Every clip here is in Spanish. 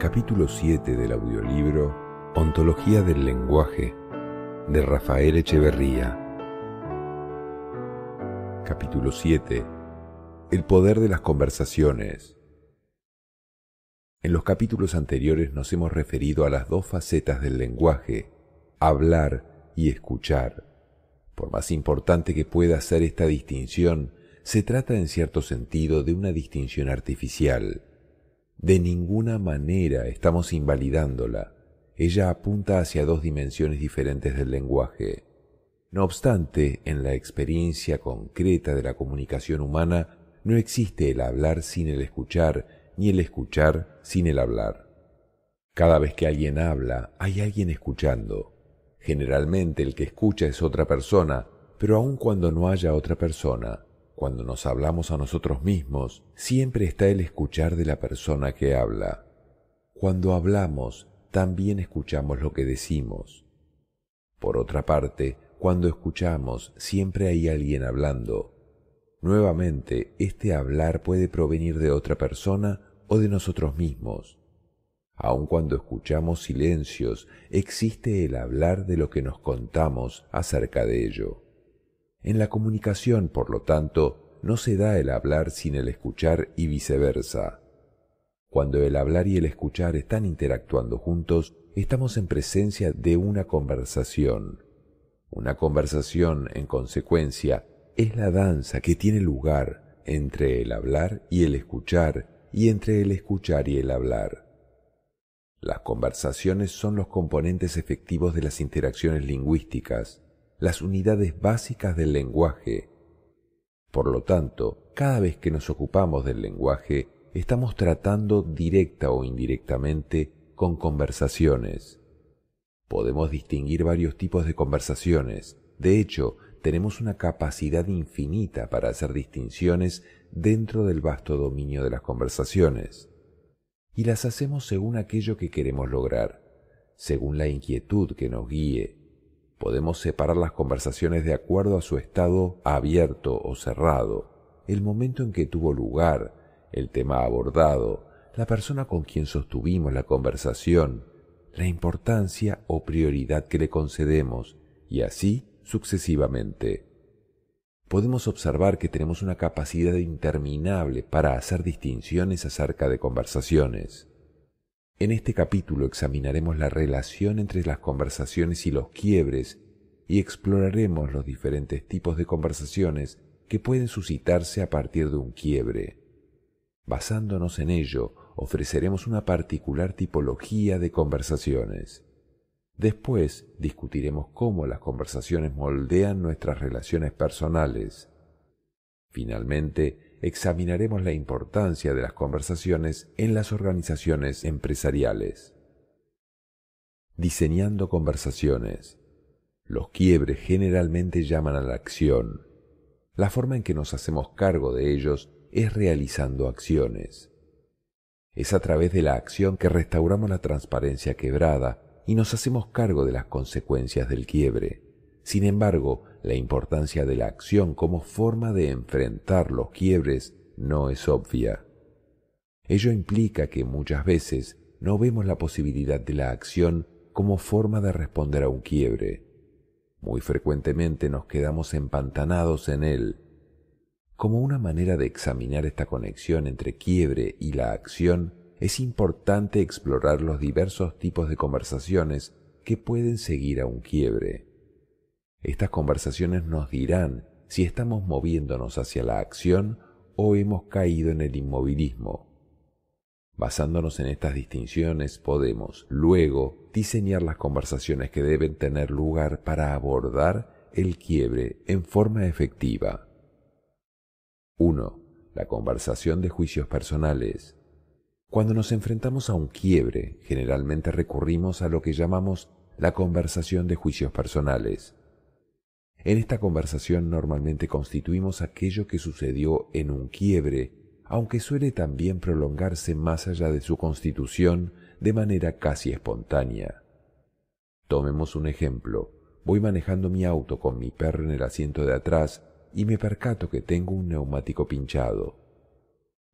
Capítulo 7 del audiolibro Ontología del lenguaje de Rafael Echeverría. Capítulo 7 El poder de las conversaciones. En los capítulos anteriores nos hemos referido a las dos facetas del lenguaje, hablar y escuchar. Por más importante que pueda ser esta distinción, se trata en cierto sentido de una distinción artificial. De ninguna manera estamos invalidándola. Ella apunta hacia dos dimensiones diferentes del lenguaje. No obstante, en la experiencia concreta de la comunicación humana, no existe el hablar sin el escuchar, ni el escuchar sin el hablar. Cada vez que alguien habla, hay alguien escuchando. Generalmente el que escucha es otra persona, pero aun cuando no haya otra persona, cuando nos hablamos a nosotros mismos, siempre está el escuchar de la persona que habla. Cuando hablamos, también escuchamos lo que decimos. Por otra parte, cuando escuchamos, siempre hay alguien hablando. Nuevamente, este hablar puede provenir de otra persona o de nosotros mismos. Aun cuando escuchamos silencios, existe el hablar de lo que nos contamos acerca de ello. En la comunicación, por lo tanto, no se da el hablar sin el escuchar y viceversa. Cuando el hablar y el escuchar están interactuando juntos, estamos en presencia de una conversación. Una conversación, en consecuencia, es la danza que tiene lugar entre el hablar y el escuchar y entre el escuchar y el hablar. Las conversaciones son los componentes efectivos de las interacciones lingüísticas, las unidades básicas del lenguaje. Por lo tanto, cada vez que nos ocupamos del lenguaje, estamos tratando directa o indirectamente con conversaciones. Podemos distinguir varios tipos de conversaciones. De hecho, tenemos una capacidad infinita para hacer distinciones dentro del vasto dominio de las conversaciones y las hacemos según aquello que queremos lograr, según la inquietud que nos guíe. Podemos separar las conversaciones de acuerdo a su estado abierto o cerrado, el momento en que tuvo lugar, el tema abordado, la persona con quien sostuvimos la conversación, la importancia o prioridad que le concedemos, y así sucesivamente podemos observar que tenemos una capacidad interminable para hacer distinciones acerca de conversaciones. En este capítulo examinaremos la relación entre las conversaciones y los quiebres y exploraremos los diferentes tipos de conversaciones que pueden suscitarse a partir de un quiebre. Basándonos en ello, ofreceremos una particular tipología de conversaciones. Después discutiremos cómo las conversaciones moldean nuestras relaciones personales. Finalmente, examinaremos la importancia de las conversaciones en las organizaciones empresariales. Diseñando conversaciones. Los quiebres generalmente llaman a la acción. La forma en que nos hacemos cargo de ellos es realizando acciones. Es a través de la acción que restauramos la transparencia quebrada y nos hacemos cargo de las consecuencias del quiebre. Sin embargo, la importancia de la acción como forma de enfrentar los quiebres no es obvia. Ello implica que muchas veces no vemos la posibilidad de la acción como forma de responder a un quiebre. Muy frecuentemente nos quedamos empantanados en él. Como una manera de examinar esta conexión entre quiebre y la acción, es importante explorar los diversos tipos de conversaciones que pueden seguir a un quiebre. Estas conversaciones nos dirán si estamos moviéndonos hacia la acción o hemos caído en el inmovilismo. Basándonos en estas distinciones podemos, luego, diseñar las conversaciones que deben tener lugar para abordar el quiebre en forma efectiva. 1. La conversación de juicios personales. Cuando nos enfrentamos a un quiebre, generalmente recurrimos a lo que llamamos la conversación de juicios personales. En esta conversación normalmente constituimos aquello que sucedió en un quiebre, aunque suele también prolongarse más allá de su constitución de manera casi espontánea. Tomemos un ejemplo. Voy manejando mi auto con mi perro en el asiento de atrás y me percato que tengo un neumático pinchado.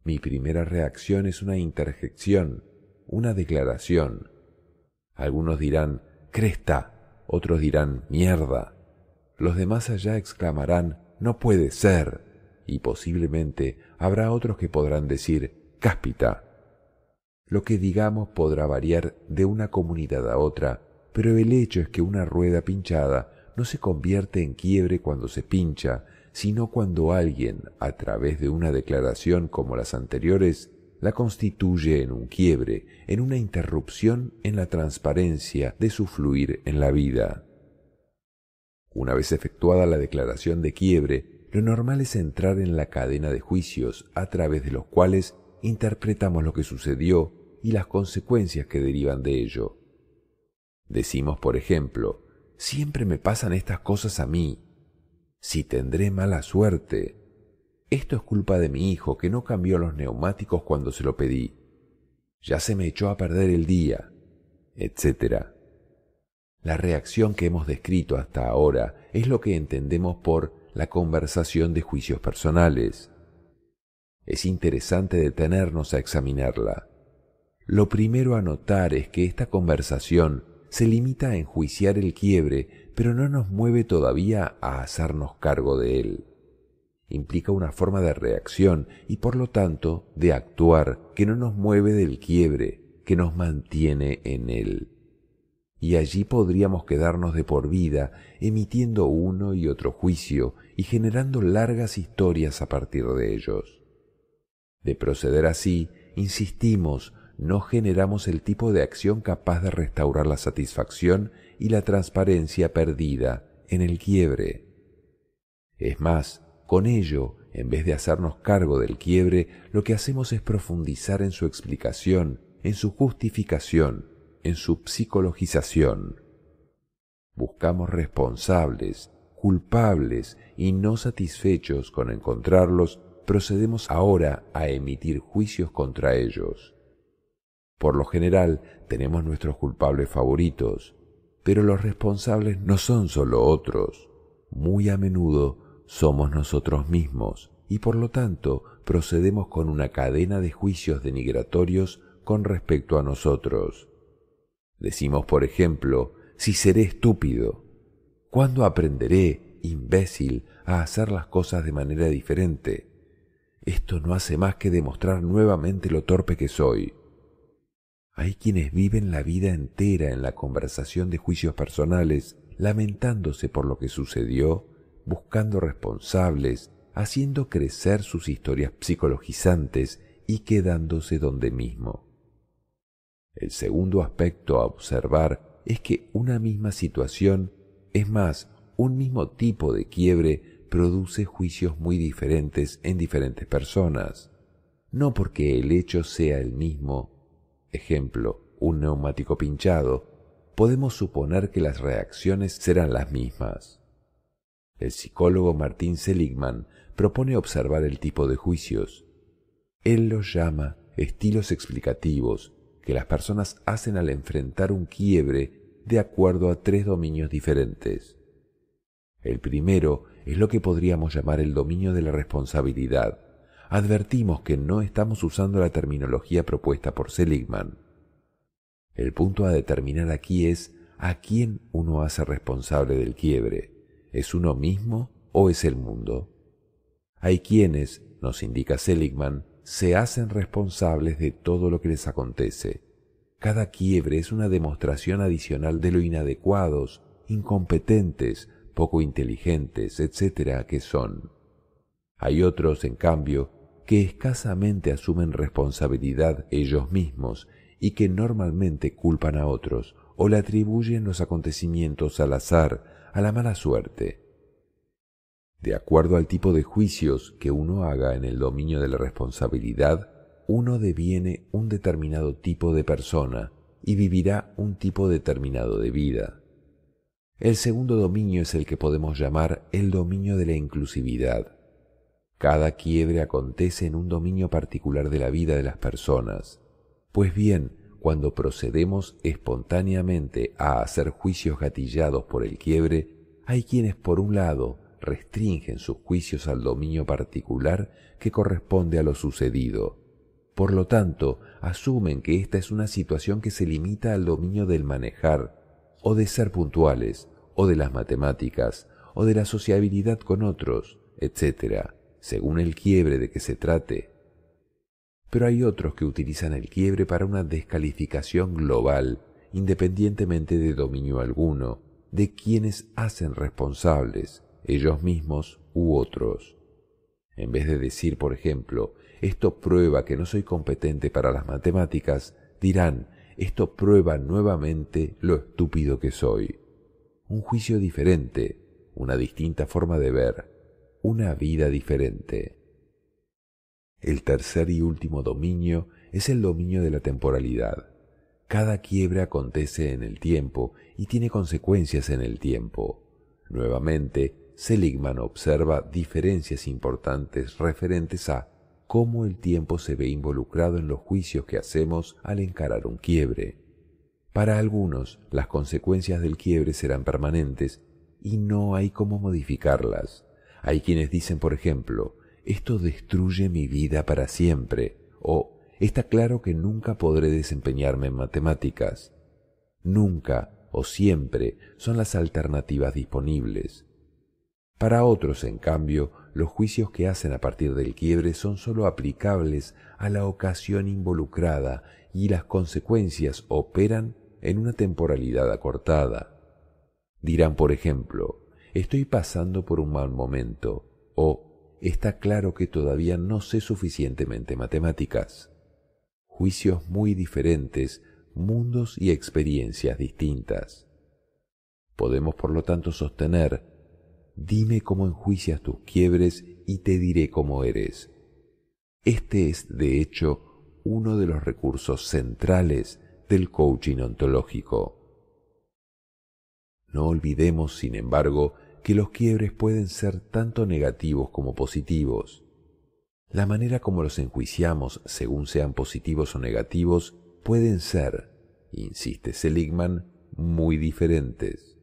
Mi primera reacción es una interjección, una declaración. Algunos dirán, cresta, otros dirán, mierda. Los demás allá exclamarán, no puede ser. Y posiblemente habrá otros que podrán decir, cáspita. Lo que digamos podrá variar de una comunidad a otra, pero el hecho es que una rueda pinchada no se convierte en quiebre cuando se pincha, sino cuando alguien, a través de una declaración como las anteriores, la constituye en un quiebre, en una interrupción en la transparencia de su fluir en la vida. Una vez efectuada la declaración de quiebre, lo normal es entrar en la cadena de juicios a través de los cuales interpretamos lo que sucedió y las consecuencias que derivan de ello. Decimos, por ejemplo, siempre me pasan estas cosas a mí, si tendré mala suerte. Esto es culpa de mi hijo que no cambió los neumáticos cuando se lo pedí. Ya se me echó a perder el día, etc. La reacción que hemos descrito hasta ahora es lo que entendemos por la conversación de juicios personales. Es interesante detenernos a examinarla. Lo primero a notar es que esta conversación se limita a enjuiciar el quiebre pero no nos mueve todavía a hacernos cargo de él. Implica una forma de reacción y por lo tanto de actuar que no nos mueve del quiebre, que nos mantiene en él. Y allí podríamos quedarnos de por vida, emitiendo uno y otro juicio y generando largas historias a partir de ellos. De proceder así, insistimos, no generamos el tipo de acción capaz de restaurar la satisfacción y la transparencia perdida en el quiebre. Es más, con ello, en vez de hacernos cargo del quiebre, lo que hacemos es profundizar en su explicación, en su justificación, en su psicologización. Buscamos responsables, culpables y no satisfechos con encontrarlos, procedemos ahora a emitir juicios contra ellos. Por lo general, tenemos nuestros culpables favoritos, pero los responsables no son solo otros, muy a menudo somos nosotros mismos y por lo tanto procedemos con una cadena de juicios denigratorios con respecto a nosotros. Decimos, por ejemplo, si seré estúpido, ¿cuándo aprenderé, imbécil, a hacer las cosas de manera diferente? Esto no hace más que demostrar nuevamente lo torpe que soy. Hay quienes viven la vida entera en la conversación de juicios personales, lamentándose por lo que sucedió, buscando responsables, haciendo crecer sus historias psicologizantes y quedándose donde mismo. El segundo aspecto a observar es que una misma situación, es más, un mismo tipo de quiebre produce juicios muy diferentes en diferentes personas, no porque el hecho sea el mismo, ejemplo, un neumático pinchado, podemos suponer que las reacciones serán las mismas. El psicólogo Martin Seligman propone observar el tipo de juicios. Él los llama estilos explicativos que las personas hacen al enfrentar un quiebre de acuerdo a tres dominios diferentes. El primero es lo que podríamos llamar el dominio de la responsabilidad, advertimos que no estamos usando la terminología propuesta por Seligman. El punto a determinar aquí es a quién uno hace responsable del quiebre. ¿Es uno mismo o es el mundo? Hay quienes, nos indica Seligman, se hacen responsables de todo lo que les acontece. Cada quiebre es una demostración adicional de lo inadecuados, incompetentes, poco inteligentes, etc., que son. Hay otros, en cambio, que escasamente asumen responsabilidad ellos mismos y que normalmente culpan a otros o le atribuyen los acontecimientos al azar, a la mala suerte. De acuerdo al tipo de juicios que uno haga en el dominio de la responsabilidad, uno deviene un determinado tipo de persona y vivirá un tipo determinado de vida. El segundo dominio es el que podemos llamar el dominio de la inclusividad. Cada quiebre acontece en un dominio particular de la vida de las personas. Pues bien, cuando procedemos espontáneamente a hacer juicios gatillados por el quiebre, hay quienes, por un lado, restringen sus juicios al dominio particular que corresponde a lo sucedido. Por lo tanto, asumen que esta es una situación que se limita al dominio del manejar, o de ser puntuales, o de las matemáticas, o de la sociabilidad con otros, etc según el quiebre de que se trate. Pero hay otros que utilizan el quiebre para una descalificación global, independientemente de dominio alguno, de quienes hacen responsables, ellos mismos u otros. En vez de decir, por ejemplo, esto prueba que no soy competente para las matemáticas, dirán, esto prueba nuevamente lo estúpido que soy. Un juicio diferente, una distinta forma de ver, una vida diferente. El tercer y último dominio es el dominio de la temporalidad. Cada quiebre acontece en el tiempo y tiene consecuencias en el tiempo. Nuevamente, Seligman observa diferencias importantes referentes a cómo el tiempo se ve involucrado en los juicios que hacemos al encarar un quiebre. Para algunos, las consecuencias del quiebre serán permanentes y no hay cómo modificarlas. Hay quienes dicen, por ejemplo, esto destruye mi vida para siempre, o está claro que nunca podré desempeñarme en matemáticas. Nunca o siempre son las alternativas disponibles. Para otros, en cambio, los juicios que hacen a partir del quiebre son sólo aplicables a la ocasión involucrada y las consecuencias operan en una temporalidad acortada. Dirán, por ejemplo, Estoy pasando por un mal momento o está claro que todavía no sé suficientemente matemáticas. Juicios muy diferentes, mundos y experiencias distintas. Podemos por lo tanto sostener, dime cómo enjuicias tus quiebres y te diré cómo eres. Este es, de hecho, uno de los recursos centrales del coaching ontológico. No olvidemos, sin embargo, que los quiebres pueden ser tanto negativos como positivos. La manera como los enjuiciamos, según sean positivos o negativos, pueden ser, insiste Seligman, muy diferentes.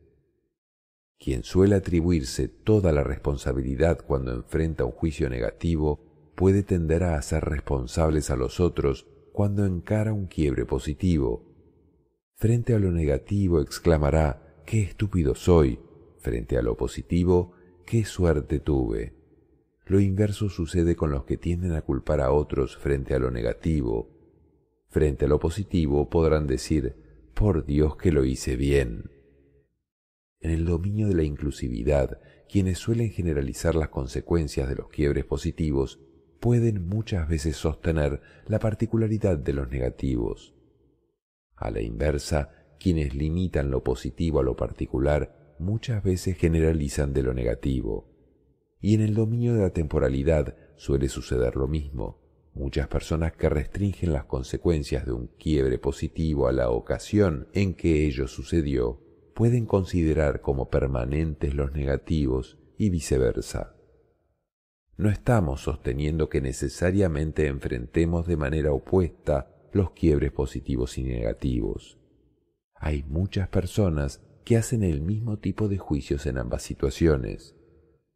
Quien suele atribuirse toda la responsabilidad cuando enfrenta un juicio negativo puede tender a hacer responsables a los otros cuando encara un quiebre positivo. Frente a lo negativo exclamará, qué estúpido soy, Frente a lo positivo, qué suerte tuve. Lo inverso sucede con los que tienden a culpar a otros frente a lo negativo. Frente a lo positivo podrán decir, por Dios que lo hice bien. En el dominio de la inclusividad, quienes suelen generalizar las consecuencias de los quiebres positivos pueden muchas veces sostener la particularidad de los negativos. A la inversa, quienes limitan lo positivo a lo particular muchas veces generalizan de lo negativo. Y en el dominio de la temporalidad suele suceder lo mismo. Muchas personas que restringen las consecuencias de un quiebre positivo a la ocasión en que ello sucedió pueden considerar como permanentes los negativos y viceversa. No estamos sosteniendo que necesariamente enfrentemos de manera opuesta los quiebres positivos y negativos. Hay muchas personas que hacen el mismo tipo de juicios en ambas situaciones.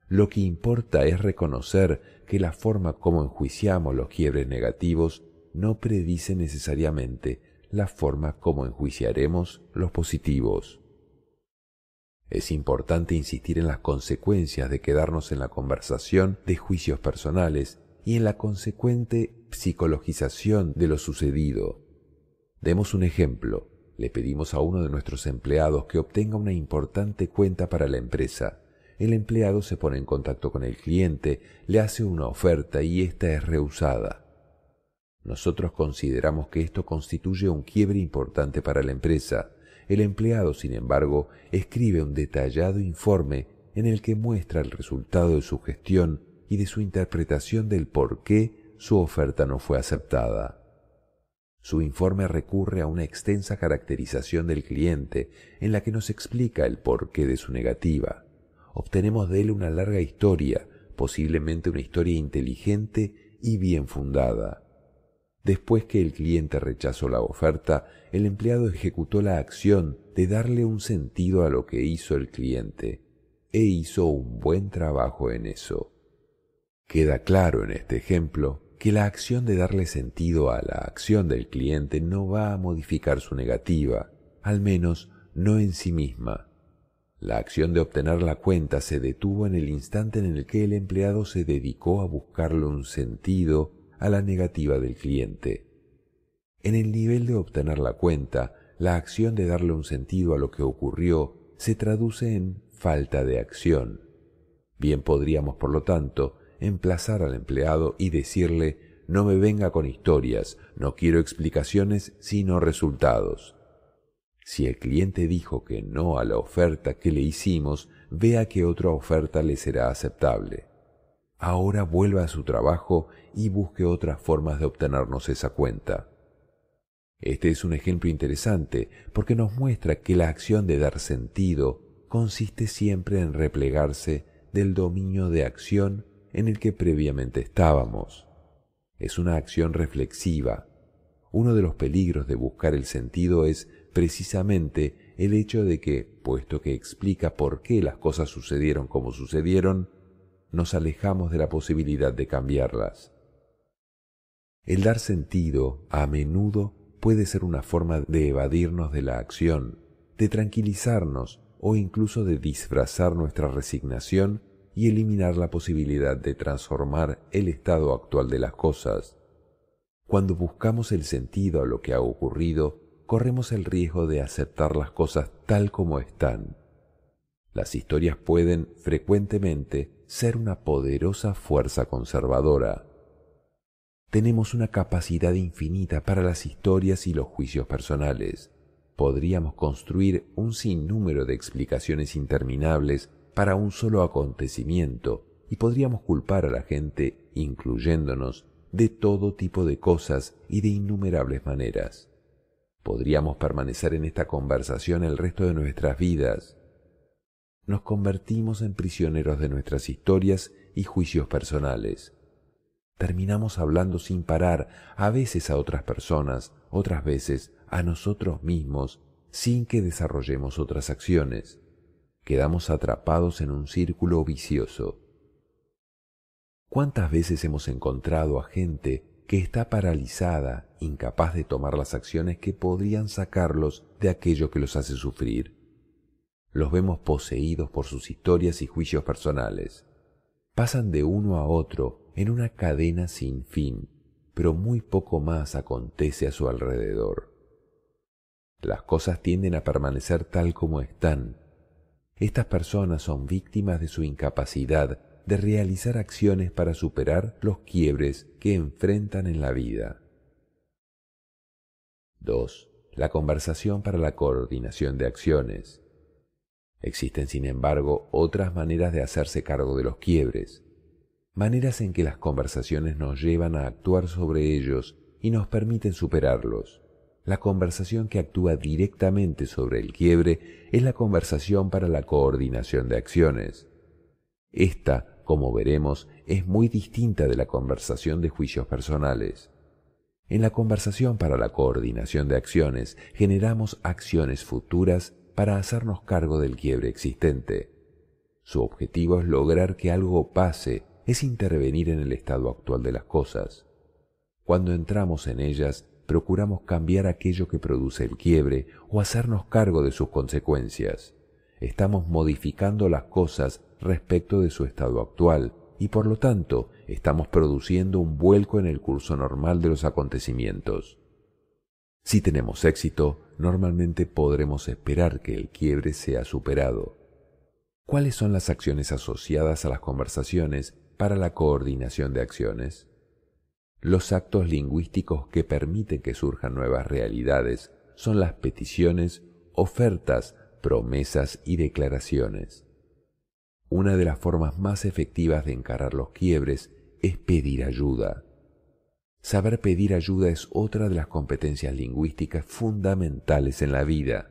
Lo que importa es reconocer que la forma como enjuiciamos los quiebres negativos no predice necesariamente la forma como enjuiciaremos los positivos. Es importante insistir en las consecuencias de quedarnos en la conversación de juicios personales y en la consecuente psicologización de lo sucedido. Demos un ejemplo. Le pedimos a uno de nuestros empleados que obtenga una importante cuenta para la empresa. El empleado se pone en contacto con el cliente, le hace una oferta y esta es rehusada. Nosotros consideramos que esto constituye un quiebre importante para la empresa. El empleado, sin embargo, escribe un detallado informe en el que muestra el resultado de su gestión y de su interpretación del por qué su oferta no fue aceptada. Su informe recurre a una extensa caracterización del cliente en la que nos explica el porqué de su negativa. Obtenemos de él una larga historia, posiblemente una historia inteligente y bien fundada. Después que el cliente rechazó la oferta, el empleado ejecutó la acción de darle un sentido a lo que hizo el cliente, e hizo un buen trabajo en eso. Queda claro en este ejemplo que la acción de darle sentido a la acción del cliente no va a modificar su negativa, al menos no en sí misma. La acción de obtener la cuenta se detuvo en el instante en el que el empleado se dedicó a buscarle un sentido a la negativa del cliente. En el nivel de obtener la cuenta, la acción de darle un sentido a lo que ocurrió se traduce en falta de acción. Bien podríamos, por lo tanto, emplazar al empleado y decirle no me venga con historias, no quiero explicaciones sino resultados. Si el cliente dijo que no a la oferta que le hicimos, vea que otra oferta le será aceptable. Ahora vuelva a su trabajo y busque otras formas de obtenernos esa cuenta. Este es un ejemplo interesante porque nos muestra que la acción de dar sentido consiste siempre en replegarse del dominio de acción en el que previamente estábamos. Es una acción reflexiva. Uno de los peligros de buscar el sentido es precisamente el hecho de que, puesto que explica por qué las cosas sucedieron como sucedieron, nos alejamos de la posibilidad de cambiarlas. El dar sentido, a menudo, puede ser una forma de evadirnos de la acción, de tranquilizarnos o incluso de disfrazar nuestra resignación y eliminar la posibilidad de transformar el estado actual de las cosas. Cuando buscamos el sentido a lo que ha ocurrido, corremos el riesgo de aceptar las cosas tal como están. Las historias pueden, frecuentemente, ser una poderosa fuerza conservadora. Tenemos una capacidad infinita para las historias y los juicios personales. Podríamos construir un sinnúmero de explicaciones interminables para un solo acontecimiento y podríamos culpar a la gente, incluyéndonos, de todo tipo de cosas y de innumerables maneras. Podríamos permanecer en esta conversación el resto de nuestras vidas. Nos convertimos en prisioneros de nuestras historias y juicios personales. Terminamos hablando sin parar, a veces a otras personas, otras veces a nosotros mismos, sin que desarrollemos otras acciones quedamos atrapados en un círculo vicioso. ¿Cuántas veces hemos encontrado a gente que está paralizada, incapaz de tomar las acciones que podrían sacarlos de aquello que los hace sufrir? Los vemos poseídos por sus historias y juicios personales. Pasan de uno a otro en una cadena sin fin, pero muy poco más acontece a su alrededor. Las cosas tienden a permanecer tal como están, estas personas son víctimas de su incapacidad de realizar acciones para superar los quiebres que enfrentan en la vida. 2. La conversación para la coordinación de acciones. Existen, sin embargo, otras maneras de hacerse cargo de los quiebres, maneras en que las conversaciones nos llevan a actuar sobre ellos y nos permiten superarlos. La conversación que actúa directamente sobre el quiebre es la conversación para la coordinación de acciones. Esta, como veremos, es muy distinta de la conversación de juicios personales. En la conversación para la coordinación de acciones generamos acciones futuras para hacernos cargo del quiebre existente. Su objetivo es lograr que algo pase, es intervenir en el estado actual de las cosas. Cuando entramos en ellas, procuramos cambiar aquello que produce el quiebre o hacernos cargo de sus consecuencias. Estamos modificando las cosas respecto de su estado actual y por lo tanto estamos produciendo un vuelco en el curso normal de los acontecimientos. Si tenemos éxito, normalmente podremos esperar que el quiebre sea superado. ¿Cuáles son las acciones asociadas a las conversaciones para la coordinación de acciones? Los actos lingüísticos que permiten que surjan nuevas realidades son las peticiones, ofertas, promesas y declaraciones. Una de las formas más efectivas de encarar los quiebres es pedir ayuda. Saber pedir ayuda es otra de las competencias lingüísticas fundamentales en la vida.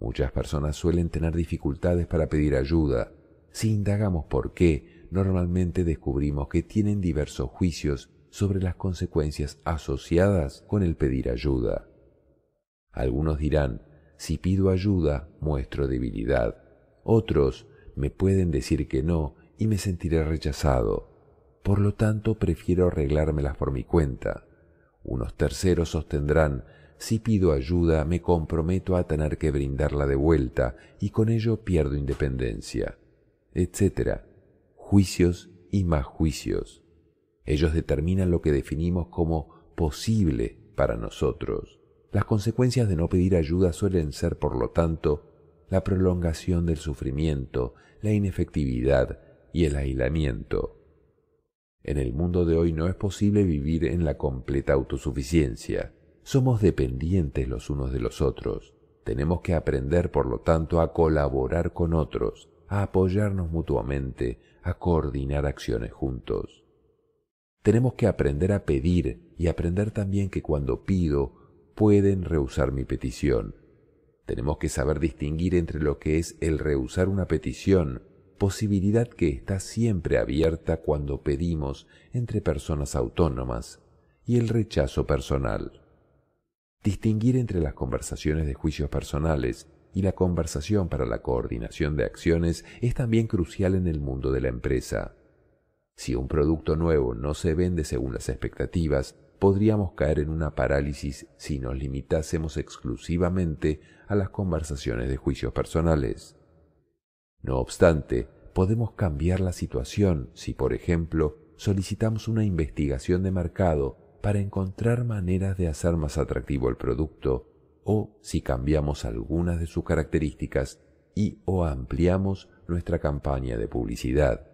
Muchas personas suelen tener dificultades para pedir ayuda. Si indagamos por qué, normalmente descubrimos que tienen diversos juicios sobre las consecuencias asociadas con el pedir ayuda. Algunos dirán, si pido ayuda, muestro debilidad. Otros me pueden decir que no y me sentiré rechazado. Por lo tanto, prefiero arreglármelas por mi cuenta. Unos terceros sostendrán, si pido ayuda, me comprometo a tener que brindarla de vuelta y con ello pierdo independencia, etcétera. Juicios y más juicios. Ellos determinan lo que definimos como posible para nosotros. Las consecuencias de no pedir ayuda suelen ser, por lo tanto, la prolongación del sufrimiento, la inefectividad y el aislamiento. En el mundo de hoy no es posible vivir en la completa autosuficiencia. Somos dependientes los unos de los otros. Tenemos que aprender, por lo tanto, a colaborar con otros, a apoyarnos mutuamente, a coordinar acciones juntos. Tenemos que aprender a pedir y aprender también que cuando pido pueden rehusar mi petición. Tenemos que saber distinguir entre lo que es el rehusar una petición, posibilidad que está siempre abierta cuando pedimos entre personas autónomas, y el rechazo personal. Distinguir entre las conversaciones de juicios personales y la conversación para la coordinación de acciones es también crucial en el mundo de la empresa. Si un producto nuevo no se vende según las expectativas, podríamos caer en una parálisis si nos limitásemos exclusivamente a las conversaciones de juicios personales. No obstante, podemos cambiar la situación si, por ejemplo, solicitamos una investigación de mercado para encontrar maneras de hacer más atractivo el producto o si cambiamos algunas de sus características y o ampliamos nuestra campaña de publicidad.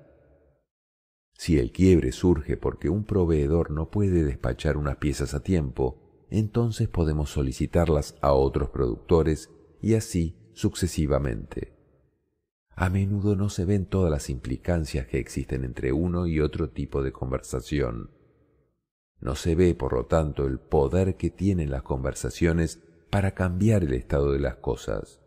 Si el quiebre surge porque un proveedor no puede despachar unas piezas a tiempo, entonces podemos solicitarlas a otros productores y así sucesivamente. A menudo no se ven todas las implicancias que existen entre uno y otro tipo de conversación. No se ve, por lo tanto, el poder que tienen las conversaciones para cambiar el estado de las cosas.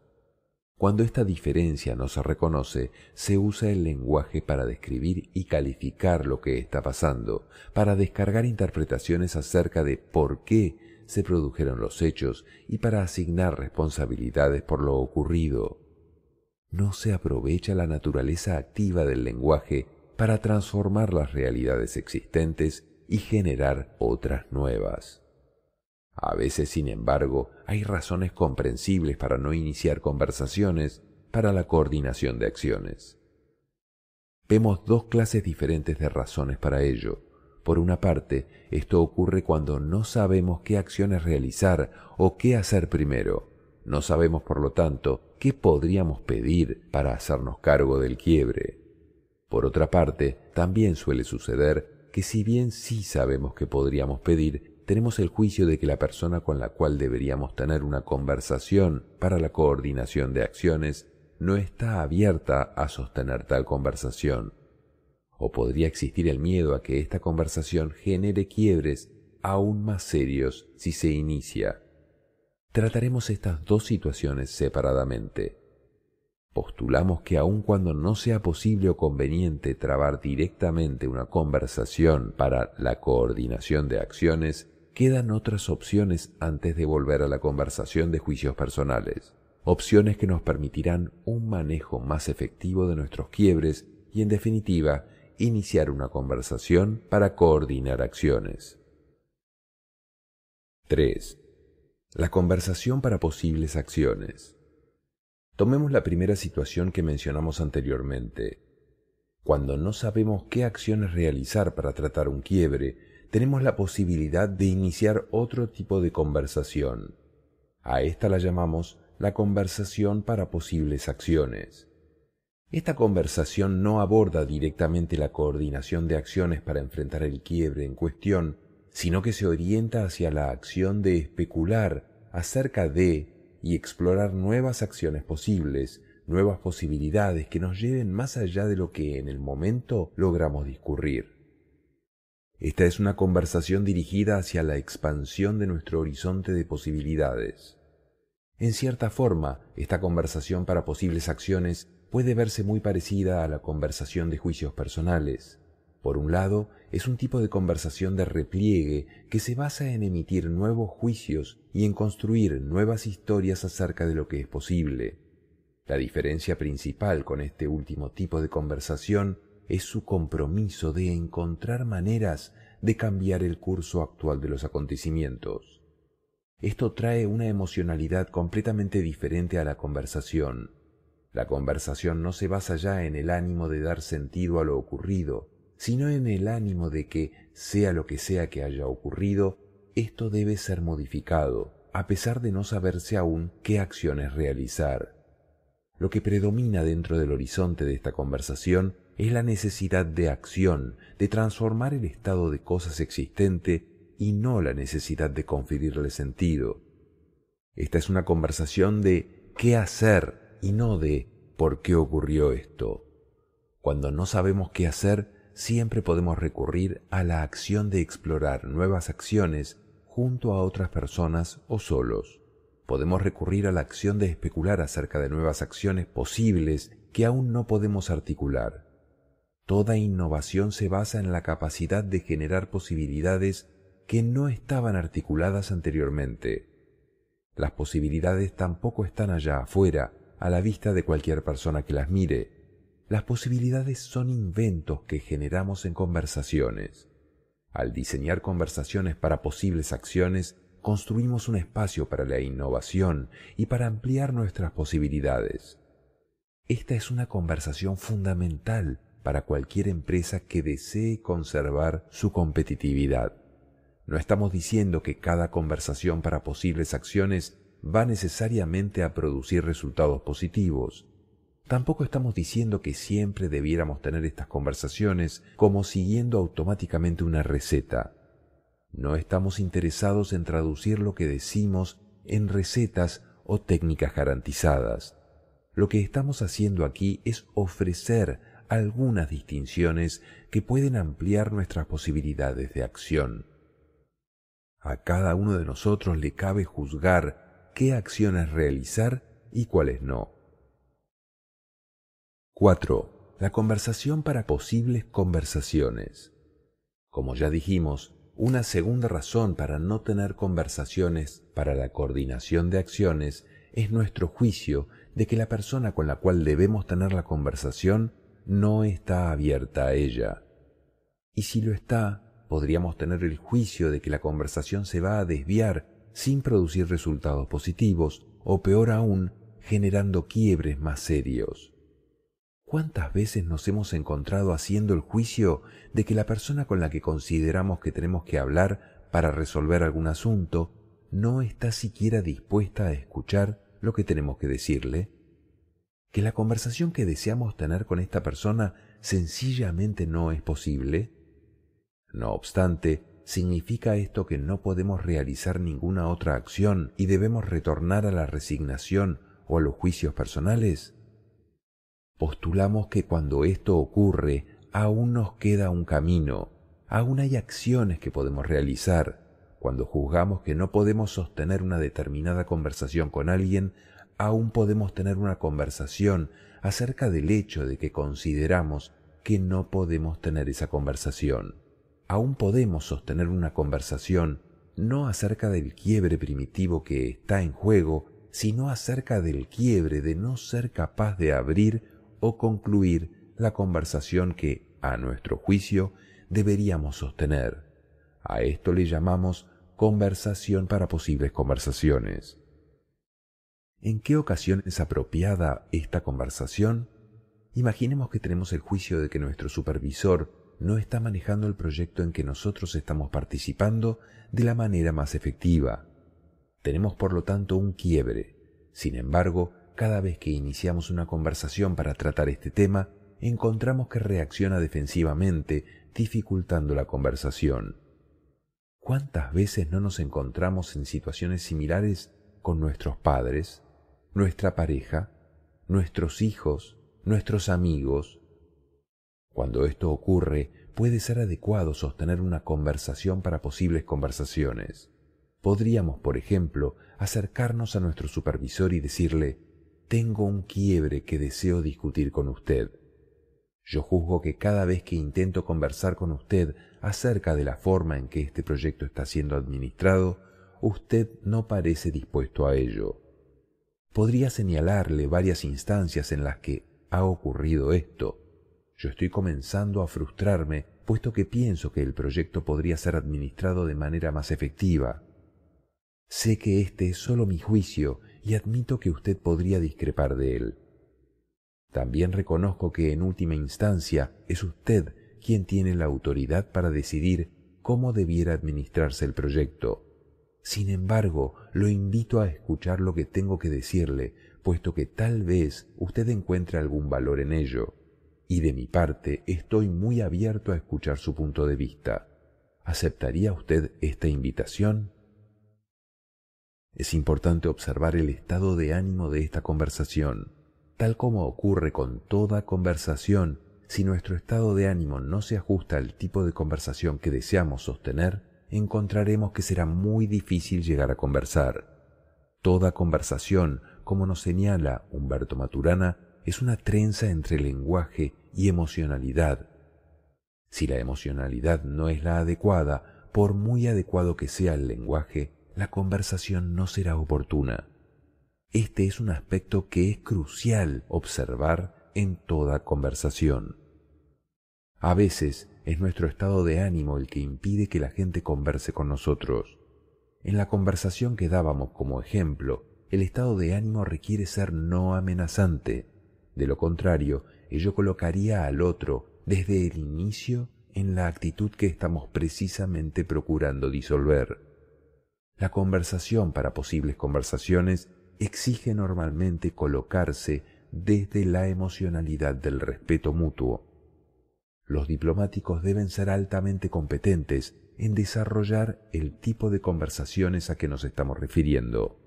Cuando esta diferencia no se reconoce, se usa el lenguaje para describir y calificar lo que está pasando, para descargar interpretaciones acerca de por qué se produjeron los hechos y para asignar responsabilidades por lo ocurrido. No se aprovecha la naturaleza activa del lenguaje para transformar las realidades existentes y generar otras nuevas. A veces, sin embargo, hay razones comprensibles para no iniciar conversaciones para la coordinación de acciones. Vemos dos clases diferentes de razones para ello. Por una parte, esto ocurre cuando no sabemos qué acciones realizar o qué hacer primero. No sabemos, por lo tanto, qué podríamos pedir para hacernos cargo del quiebre. Por otra parte, también suele suceder que si bien sí sabemos qué podríamos pedir, tenemos el juicio de que la persona con la cual deberíamos tener una conversación para la coordinación de acciones no está abierta a sostener tal conversación. O podría existir el miedo a que esta conversación genere quiebres aún más serios si se inicia. Trataremos estas dos situaciones separadamente. Postulamos que aun cuando no sea posible o conveniente trabar directamente una conversación para la coordinación de acciones, quedan otras opciones antes de volver a la conversación de juicios personales, opciones que nos permitirán un manejo más efectivo de nuestros quiebres y, en definitiva, iniciar una conversación para coordinar acciones. 3. La conversación para posibles acciones. Tomemos la primera situación que mencionamos anteriormente. Cuando no sabemos qué acciones realizar para tratar un quiebre tenemos la posibilidad de iniciar otro tipo de conversación. A esta la llamamos la conversación para posibles acciones. Esta conversación no aborda directamente la coordinación de acciones para enfrentar el quiebre en cuestión, sino que se orienta hacia la acción de especular acerca de y explorar nuevas acciones posibles, nuevas posibilidades que nos lleven más allá de lo que en el momento logramos discurrir. Esta es una conversación dirigida hacia la expansión de nuestro horizonte de posibilidades. En cierta forma, esta conversación para posibles acciones puede verse muy parecida a la conversación de juicios personales. Por un lado, es un tipo de conversación de repliegue que se basa en emitir nuevos juicios y en construir nuevas historias acerca de lo que es posible. La diferencia principal con este último tipo de conversación es su compromiso de encontrar maneras de cambiar el curso actual de los acontecimientos. Esto trae una emocionalidad completamente diferente a la conversación. La conversación no se basa ya en el ánimo de dar sentido a lo ocurrido, sino en el ánimo de que, sea lo que sea que haya ocurrido, esto debe ser modificado, a pesar de no saberse aún qué acciones realizar. Lo que predomina dentro del horizonte de esta conversación es la necesidad de acción, de transformar el estado de cosas existente y no la necesidad de conferirle sentido. Esta es una conversación de qué hacer y no de por qué ocurrió esto. Cuando no sabemos qué hacer, siempre podemos recurrir a la acción de explorar nuevas acciones junto a otras personas o solos. Podemos recurrir a la acción de especular acerca de nuevas acciones posibles que aún no podemos articular. Toda innovación se basa en la capacidad de generar posibilidades que no estaban articuladas anteriormente. Las posibilidades tampoco están allá afuera, a la vista de cualquier persona que las mire. Las posibilidades son inventos que generamos en conversaciones. Al diseñar conversaciones para posibles acciones, construimos un espacio para la innovación y para ampliar nuestras posibilidades. Esta es una conversación fundamental para cualquier empresa que desee conservar su competitividad. No estamos diciendo que cada conversación para posibles acciones va necesariamente a producir resultados positivos. Tampoco estamos diciendo que siempre debiéramos tener estas conversaciones como siguiendo automáticamente una receta. No estamos interesados en traducir lo que decimos en recetas o técnicas garantizadas. Lo que estamos haciendo aquí es ofrecer algunas distinciones que pueden ampliar nuestras posibilidades de acción. A cada uno de nosotros le cabe juzgar qué acciones realizar y cuáles no. 4. La conversación para posibles conversaciones. Como ya dijimos, una segunda razón para no tener conversaciones para la coordinación de acciones es nuestro juicio de que la persona con la cual debemos tener la conversación no está abierta a ella. Y si lo está, podríamos tener el juicio de que la conversación se va a desviar sin producir resultados positivos, o peor aún, generando quiebres más serios. ¿Cuántas veces nos hemos encontrado haciendo el juicio de que la persona con la que consideramos que tenemos que hablar para resolver algún asunto no está siquiera dispuesta a escuchar lo que tenemos que decirle? que la conversación que deseamos tener con esta persona sencillamente no es posible? No obstante, ¿significa esto que no podemos realizar ninguna otra acción y debemos retornar a la resignación o a los juicios personales? Postulamos que cuando esto ocurre aún nos queda un camino, aún hay acciones que podemos realizar. Cuando juzgamos que no podemos sostener una determinada conversación con alguien, aún podemos tener una conversación acerca del hecho de que consideramos que no podemos tener esa conversación. Aún podemos sostener una conversación no acerca del quiebre primitivo que está en juego, sino acerca del quiebre de no ser capaz de abrir o concluir la conversación que, a nuestro juicio, deberíamos sostener. A esto le llamamos conversación para posibles conversaciones en qué ocasión es apropiada esta conversación, imaginemos que tenemos el juicio de que nuestro supervisor no está manejando el proyecto en que nosotros estamos participando de la manera más efectiva. Tenemos por lo tanto un quiebre. Sin embargo, cada vez que iniciamos una conversación para tratar este tema, encontramos que reacciona defensivamente, dificultando la conversación. ¿Cuántas veces no nos encontramos en situaciones similares con nuestros padres? nuestra pareja, nuestros hijos, nuestros amigos. Cuando esto ocurre, puede ser adecuado sostener una conversación para posibles conversaciones. Podríamos, por ejemplo, acercarnos a nuestro supervisor y decirle, tengo un quiebre que deseo discutir con usted. Yo juzgo que cada vez que intento conversar con usted acerca de la forma en que este proyecto está siendo administrado, usted no parece dispuesto a ello. Podría señalarle varias instancias en las que ha ocurrido esto. Yo estoy comenzando a frustrarme, puesto que pienso que el proyecto podría ser administrado de manera más efectiva. Sé que este es solo mi juicio y admito que usted podría discrepar de él. También reconozco que en última instancia es usted quien tiene la autoridad para decidir cómo debiera administrarse el proyecto. Sin embargo, lo invito a escuchar lo que tengo que decirle, puesto que tal vez usted encuentre algún valor en ello. Y de mi parte, estoy muy abierto a escuchar su punto de vista. ¿Aceptaría usted esta invitación? Es importante observar el estado de ánimo de esta conversación. Tal como ocurre con toda conversación, si nuestro estado de ánimo no se ajusta al tipo de conversación que deseamos sostener, encontraremos que será muy difícil llegar a conversar. Toda conversación, como nos señala Humberto Maturana, es una trenza entre lenguaje y emocionalidad. Si la emocionalidad no es la adecuada, por muy adecuado que sea el lenguaje, la conversación no será oportuna. Este es un aspecto que es crucial observar en toda conversación. A veces es nuestro estado de ánimo el que impide que la gente converse con nosotros. En la conversación que dábamos como ejemplo, el estado de ánimo requiere ser no amenazante. De lo contrario, ello colocaría al otro, desde el inicio, en la actitud que estamos precisamente procurando disolver. La conversación para posibles conversaciones exige normalmente colocarse desde la emocionalidad del respeto mutuo los diplomáticos deben ser altamente competentes en desarrollar el tipo de conversaciones a que nos estamos refiriendo.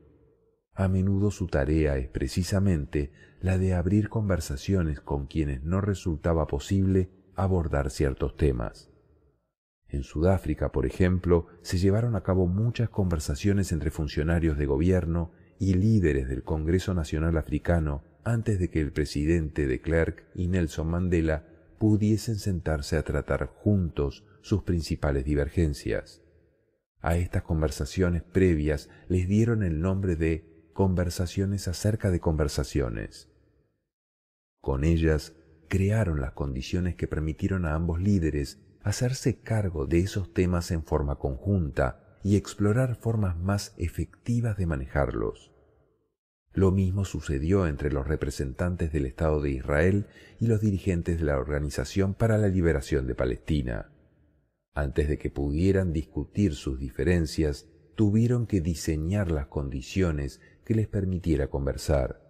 A menudo su tarea es precisamente la de abrir conversaciones con quienes no resultaba posible abordar ciertos temas. En Sudáfrica, por ejemplo, se llevaron a cabo muchas conversaciones entre funcionarios de gobierno y líderes del Congreso Nacional Africano antes de que el presidente de Klerk y Nelson Mandela pudiesen sentarse a tratar juntos sus principales divergencias. A estas conversaciones previas les dieron el nombre de conversaciones acerca de conversaciones. Con ellas crearon las condiciones que permitieron a ambos líderes hacerse cargo de esos temas en forma conjunta y explorar formas más efectivas de manejarlos. Lo mismo sucedió entre los representantes del Estado de Israel y los dirigentes de la Organización para la Liberación de Palestina. Antes de que pudieran discutir sus diferencias, tuvieron que diseñar las condiciones que les permitiera conversar.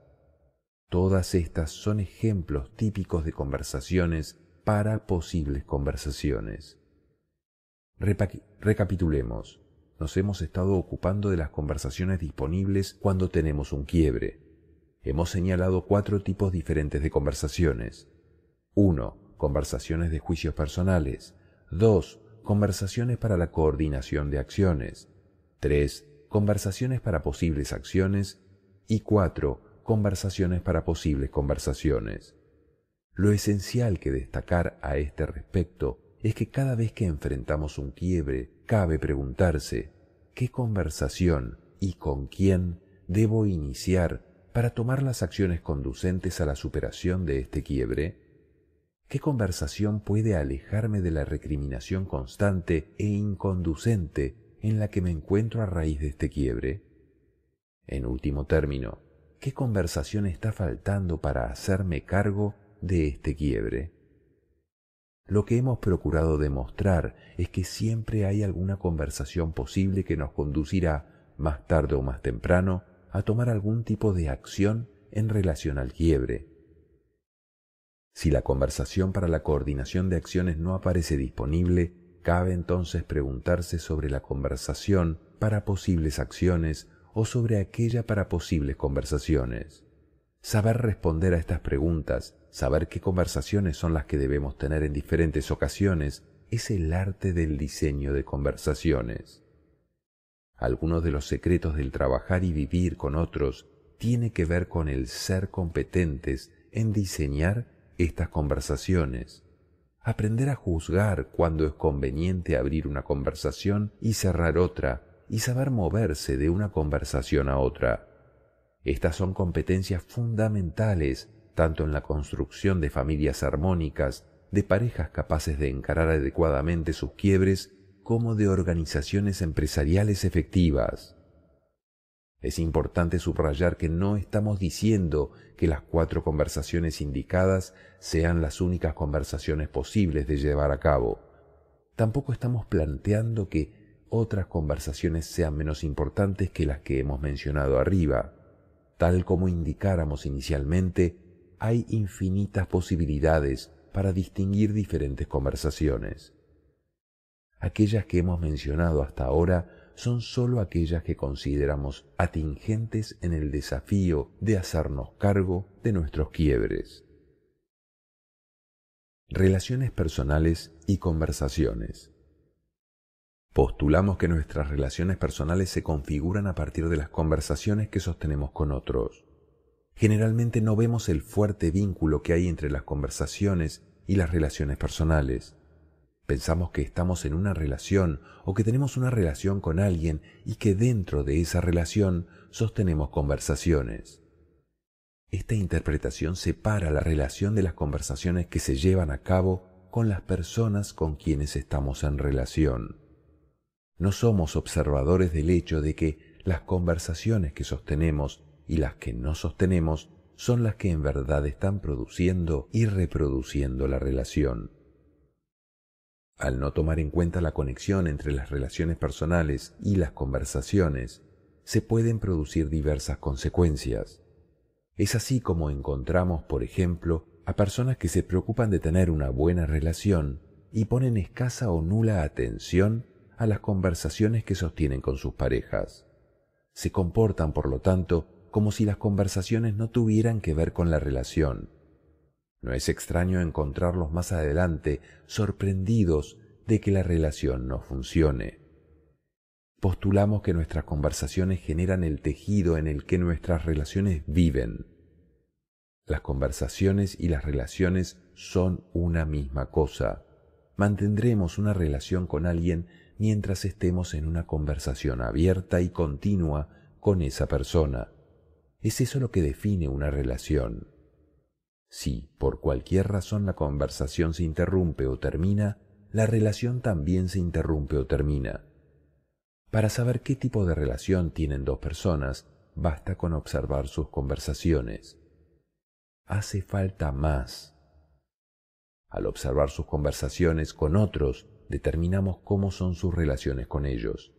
Todas estas son ejemplos típicos de conversaciones para posibles conversaciones. recapitulemos nos hemos estado ocupando de las conversaciones disponibles cuando tenemos un quiebre. Hemos señalado cuatro tipos diferentes de conversaciones. 1. Conversaciones de juicios personales. 2. Conversaciones para la coordinación de acciones. 3. Conversaciones para posibles acciones. Y 4. Conversaciones para posibles conversaciones. Lo esencial que destacar a este respecto es que cada vez que enfrentamos un quiebre, cabe preguntarse qué conversación y con quién debo iniciar para tomar las acciones conducentes a la superación de este quiebre? ¿Qué conversación puede alejarme de la recriminación constante e inconducente en la que me encuentro a raíz de este quiebre? En último término, ¿qué conversación está faltando para hacerme cargo de este quiebre? Lo que hemos procurado demostrar es que siempre hay alguna conversación posible que nos conducirá, más tarde o más temprano, a tomar algún tipo de acción en relación al quiebre. Si la conversación para la coordinación de acciones no aparece disponible, cabe entonces preguntarse sobre la conversación para posibles acciones o sobre aquella para posibles conversaciones. Saber responder a estas preguntas saber qué conversaciones son las que debemos tener en diferentes ocasiones es el arte del diseño de conversaciones. Algunos de los secretos del trabajar y vivir con otros tiene que ver con el ser competentes en diseñar estas conversaciones, aprender a juzgar cuándo es conveniente abrir una conversación y cerrar otra, y saber moverse de una conversación a otra. Estas son competencias fundamentales tanto en la construcción de familias armónicas, de parejas capaces de encarar adecuadamente sus quiebres, como de organizaciones empresariales efectivas. Es importante subrayar que no estamos diciendo que las cuatro conversaciones indicadas sean las únicas conversaciones posibles de llevar a cabo. Tampoco estamos planteando que otras conversaciones sean menos importantes que las que hemos mencionado arriba. Tal como indicáramos inicialmente, hay infinitas posibilidades para distinguir diferentes conversaciones. Aquellas que hemos mencionado hasta ahora son sólo aquellas que consideramos atingentes en el desafío de hacernos cargo de nuestros quiebres. Relaciones personales y conversaciones. Postulamos que nuestras relaciones personales se configuran a partir de las conversaciones que sostenemos con otros generalmente no vemos el fuerte vínculo que hay entre las conversaciones y las relaciones personales. Pensamos que estamos en una relación o que tenemos una relación con alguien y que dentro de esa relación sostenemos conversaciones. Esta interpretación separa la relación de las conversaciones que se llevan a cabo con las personas con quienes estamos en relación. No somos observadores del hecho de que las conversaciones que sostenemos y las que no sostenemos son las que en verdad están produciendo y reproduciendo la relación. Al no tomar en cuenta la conexión entre las relaciones personales y las conversaciones, se pueden producir diversas consecuencias. Es así como encontramos, por ejemplo, a personas que se preocupan de tener una buena relación y ponen escasa o nula atención a las conversaciones que sostienen con sus parejas. Se comportan, por lo tanto, como si las conversaciones no tuvieran que ver con la relación. No es extraño encontrarlos más adelante sorprendidos de que la relación no funcione. Postulamos que nuestras conversaciones generan el tejido en el que nuestras relaciones viven. Las conversaciones y las relaciones son una misma cosa. Mantendremos una relación con alguien mientras estemos en una conversación abierta y continua con esa persona. Es eso lo que define una relación. Si, por cualquier razón, la conversación se interrumpe o termina, la relación también se interrumpe o termina. Para saber qué tipo de relación tienen dos personas, basta con observar sus conversaciones. Hace falta más. Al observar sus conversaciones con otros, determinamos cómo son sus relaciones con ellos.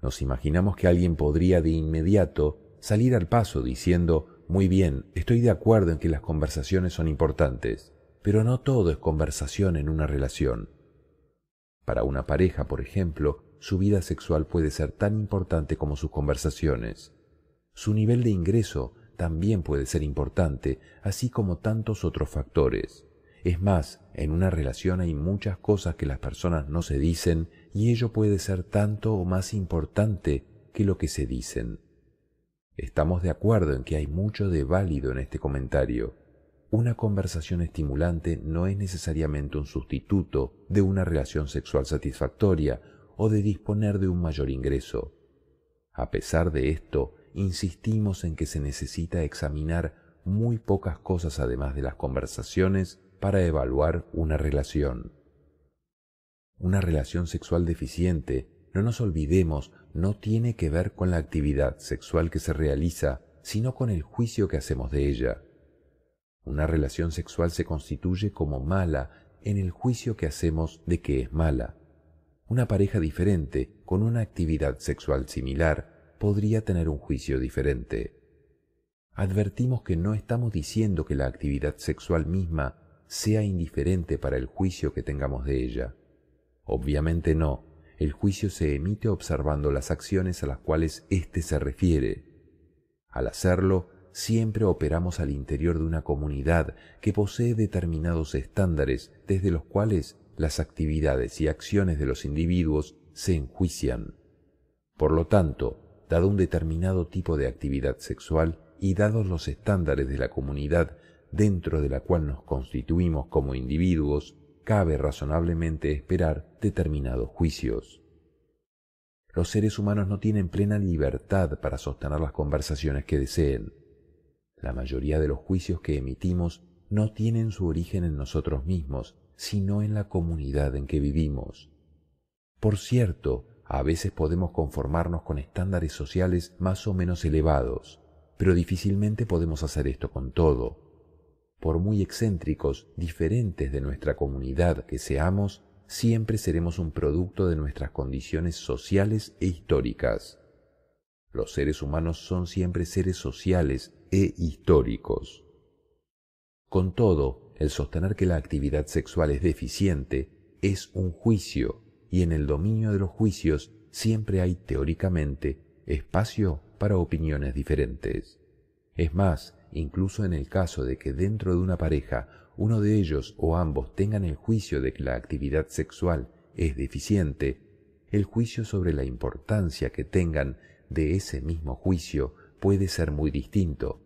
Nos imaginamos que alguien podría de inmediato salir al paso diciendo, muy bien, estoy de acuerdo en que las conversaciones son importantes, pero no todo es conversación en una relación. Para una pareja, por ejemplo, su vida sexual puede ser tan importante como sus conversaciones. Su nivel de ingreso también puede ser importante, así como tantos otros factores. Es más, en una relación hay muchas cosas que las personas no se dicen y ello puede ser tanto o más importante que lo que se dicen. Estamos de acuerdo en que hay mucho de válido en este comentario. Una conversación estimulante no es necesariamente un sustituto de una relación sexual satisfactoria o de disponer de un mayor ingreso. A pesar de esto, insistimos en que se necesita examinar muy pocas cosas además de las conversaciones para evaluar una relación. Una relación sexual deficiente, no nos olvidemos, no tiene que ver con la actividad sexual que se realiza, sino con el juicio que hacemos de ella. Una relación sexual se constituye como mala en el juicio que hacemos de que es mala. Una pareja diferente, con una actividad sexual similar, podría tener un juicio diferente. Advertimos que no estamos diciendo que la actividad sexual misma sea indiferente para el juicio que tengamos de ella. Obviamente no, el juicio se emite observando las acciones a las cuales éste se refiere. Al hacerlo, siempre operamos al interior de una comunidad que posee determinados estándares desde los cuales las actividades y acciones de los individuos se enjuician. Por lo tanto, dado un determinado tipo de actividad sexual y dados los estándares de la comunidad dentro de la cual nos constituimos como individuos, cabe razonablemente esperar determinados juicios. Los seres humanos no tienen plena libertad para sostener las conversaciones que deseen. La mayoría de los juicios que emitimos no tienen su origen en nosotros mismos, sino en la comunidad en que vivimos. Por cierto, a veces podemos conformarnos con estándares sociales más o menos elevados, pero difícilmente podemos hacer esto con todo por muy excéntricos, diferentes de nuestra comunidad que seamos, siempre seremos un producto de nuestras condiciones sociales e históricas. Los seres humanos son siempre seres sociales e históricos. Con todo, el sostener que la actividad sexual es deficiente es un juicio, y en el dominio de los juicios siempre hay teóricamente espacio para opiniones diferentes. Es más, incluso en el caso de que dentro de una pareja uno de ellos o ambos tengan el juicio de que la actividad sexual es deficiente, el juicio sobre la importancia que tengan de ese mismo juicio puede ser muy distinto.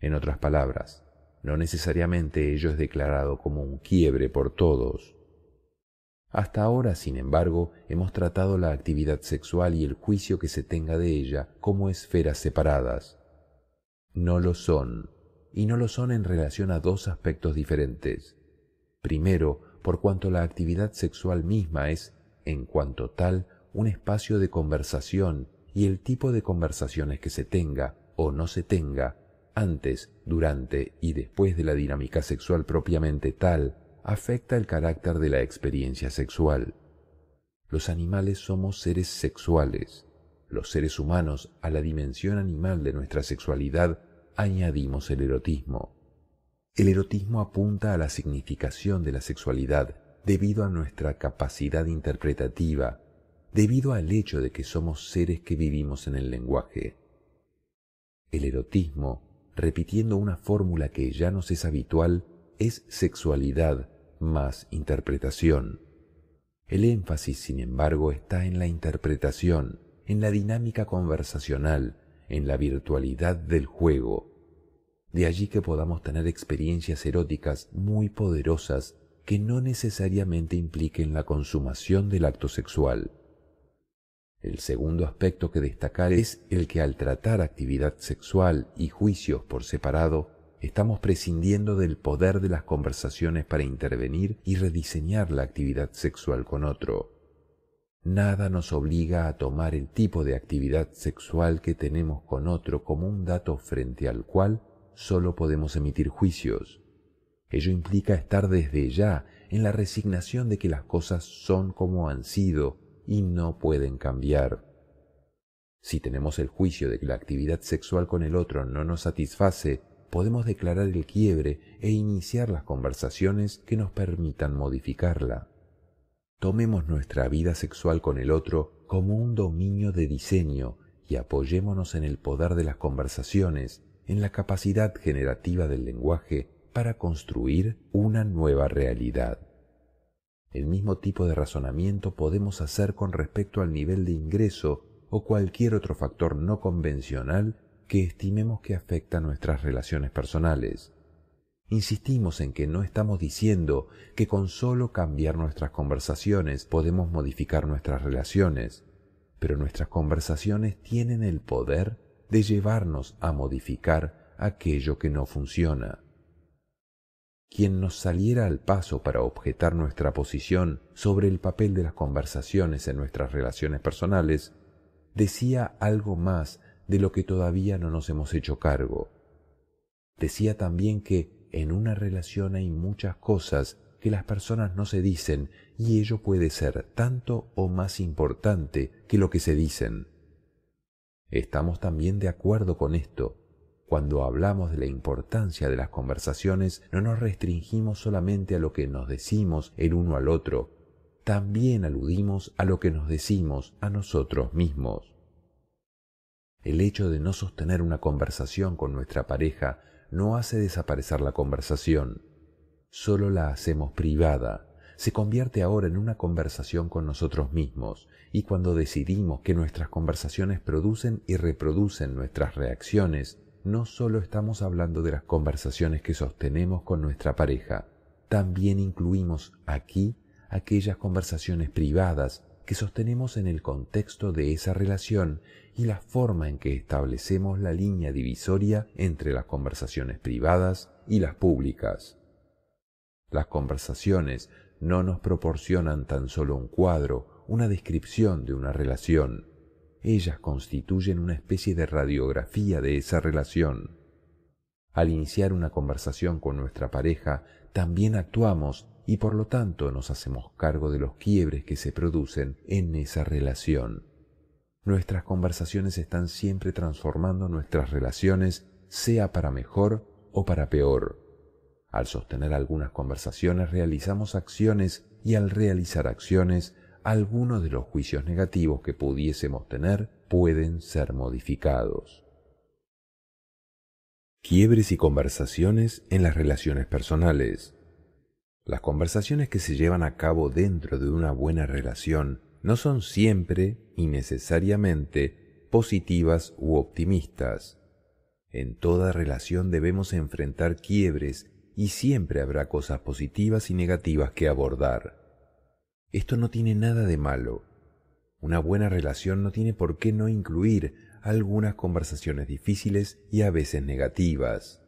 En otras palabras, no necesariamente ello es declarado como un quiebre por todos. Hasta ahora, sin embargo, hemos tratado la actividad sexual y el juicio que se tenga de ella como esferas separadas no lo son, y no lo son en relación a dos aspectos diferentes. Primero, por cuanto la actividad sexual misma es, en cuanto tal, un espacio de conversación y el tipo de conversaciones que se tenga o no se tenga antes, durante y después de la dinámica sexual propiamente tal, afecta el carácter de la experiencia sexual. Los animales somos seres sexuales, los seres humanos a la dimensión animal de nuestra sexualidad añadimos el erotismo. El erotismo apunta a la significación de la sexualidad debido a nuestra capacidad interpretativa, debido al hecho de que somos seres que vivimos en el lenguaje. El erotismo, repitiendo una fórmula que ya nos es habitual, es sexualidad más interpretación. El énfasis, sin embargo, está en la interpretación, en la dinámica conversacional, en la virtualidad del juego. De allí que podamos tener experiencias eróticas muy poderosas que no necesariamente impliquen la consumación del acto sexual. El segundo aspecto que destacar es el que al tratar actividad sexual y juicios por separado, estamos prescindiendo del poder de las conversaciones para intervenir y rediseñar la actividad sexual con otro. Nada nos obliga a tomar el tipo de actividad sexual que tenemos con otro como un dato frente al cual solo podemos emitir juicios. Ello implica estar desde ya en la resignación de que las cosas son como han sido y no pueden cambiar. Si tenemos el juicio de que la actividad sexual con el otro no nos satisface, podemos declarar el quiebre e iniciar las conversaciones que nos permitan modificarla. Tomemos nuestra vida sexual con el otro como un dominio de diseño y apoyémonos en el poder de las conversaciones, en la capacidad generativa del lenguaje para construir una nueva realidad. El mismo tipo de razonamiento podemos hacer con respecto al nivel de ingreso o cualquier otro factor no convencional que estimemos que afecta nuestras relaciones personales. Insistimos en que no estamos diciendo que con solo cambiar nuestras conversaciones podemos modificar nuestras relaciones, pero nuestras conversaciones tienen el poder de llevarnos a modificar aquello que no funciona. Quien nos saliera al paso para objetar nuestra posición sobre el papel de las conversaciones en nuestras relaciones personales, decía algo más de lo que todavía no nos hemos hecho cargo. Decía también que en una relación hay muchas cosas que las personas no se dicen y ello puede ser tanto o más importante que lo que se dicen. Estamos también de acuerdo con esto. Cuando hablamos de la importancia de las conversaciones, no nos restringimos solamente a lo que nos decimos el uno al otro, también aludimos a lo que nos decimos a nosotros mismos. El hecho de no sostener una conversación con nuestra pareja no hace desaparecer la conversación, solo la hacemos privada. Se convierte ahora en una conversación con nosotros mismos, y cuando decidimos que nuestras conversaciones producen y reproducen nuestras reacciones, no solo estamos hablando de las conversaciones que sostenemos con nuestra pareja, también incluimos aquí aquellas conversaciones privadas que sostenemos en el contexto de esa relación y la forma en que establecemos la línea divisoria entre las conversaciones privadas y las públicas. Las conversaciones no nos proporcionan tan solo un cuadro, una descripción de una relación. Ellas constituyen una especie de radiografía de esa relación. Al iniciar una conversación con nuestra pareja, también actuamos y por lo tanto nos hacemos cargo de los quiebres que se producen en esa relación. Nuestras conversaciones están siempre transformando nuestras relaciones, sea para mejor o para peor. Al sostener algunas conversaciones realizamos acciones y al realizar acciones, algunos de los juicios negativos que pudiésemos tener pueden ser modificados. Quiebres y conversaciones en las relaciones personales. Las conversaciones que se llevan a cabo dentro de una buena relación no son siempre y necesariamente positivas u optimistas. En toda relación debemos enfrentar quiebres y siempre habrá cosas positivas y negativas que abordar. Esto no tiene nada de malo. Una buena relación no tiene por qué no incluir algunas conversaciones difíciles y a veces negativas.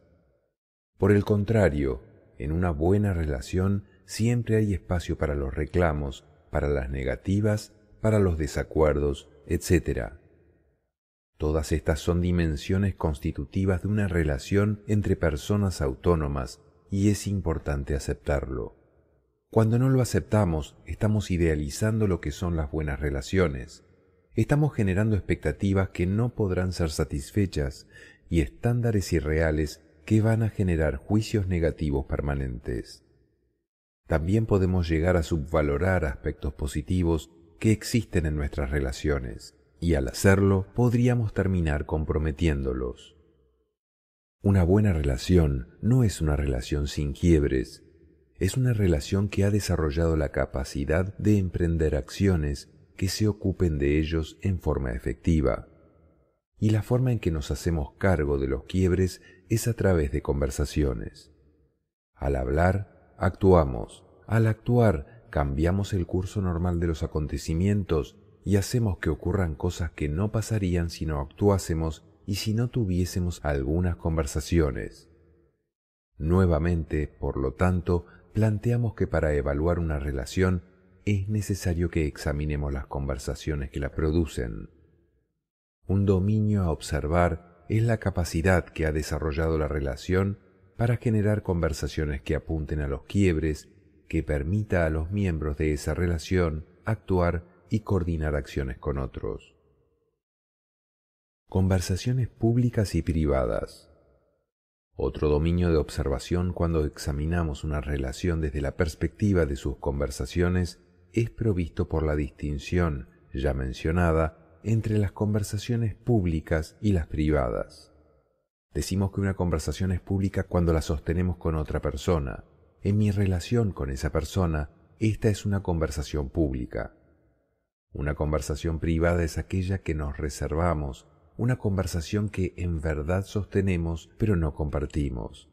Por el contrario, en una buena relación siempre hay espacio para los reclamos, para las negativas, para los desacuerdos, etc. Todas estas son dimensiones constitutivas de una relación entre personas autónomas y es importante aceptarlo. Cuando no lo aceptamos, estamos idealizando lo que son las buenas relaciones. Estamos generando expectativas que no podrán ser satisfechas y estándares irreales que van a generar juicios negativos permanentes. También podemos llegar a subvalorar aspectos positivos que existen en nuestras relaciones, y al hacerlo podríamos terminar comprometiéndolos. Una buena relación no es una relación sin quiebres, es una relación que ha desarrollado la capacidad de emprender acciones que se ocupen de ellos en forma efectiva. Y la forma en que nos hacemos cargo de los quiebres es a través de conversaciones. Al hablar, actuamos. Al actuar, cambiamos el curso normal de los acontecimientos y hacemos que ocurran cosas que no pasarían si no actuásemos y si no tuviésemos algunas conversaciones. Nuevamente, por lo tanto, planteamos que para evaluar una relación es necesario que examinemos las conversaciones que la producen. Un dominio a observar es la capacidad que ha desarrollado la relación para generar conversaciones que apunten a los quiebres, que permita a los miembros de esa relación actuar y coordinar acciones con otros. Conversaciones públicas y privadas. Otro dominio de observación cuando examinamos una relación desde la perspectiva de sus conversaciones es provisto por la distinción, ya mencionada, entre las conversaciones públicas y las privadas. Decimos que una conversación es pública cuando la sostenemos con otra persona. En mi relación con esa persona, esta es una conversación pública. Una conversación privada es aquella que nos reservamos, una conversación que en verdad sostenemos pero no compartimos.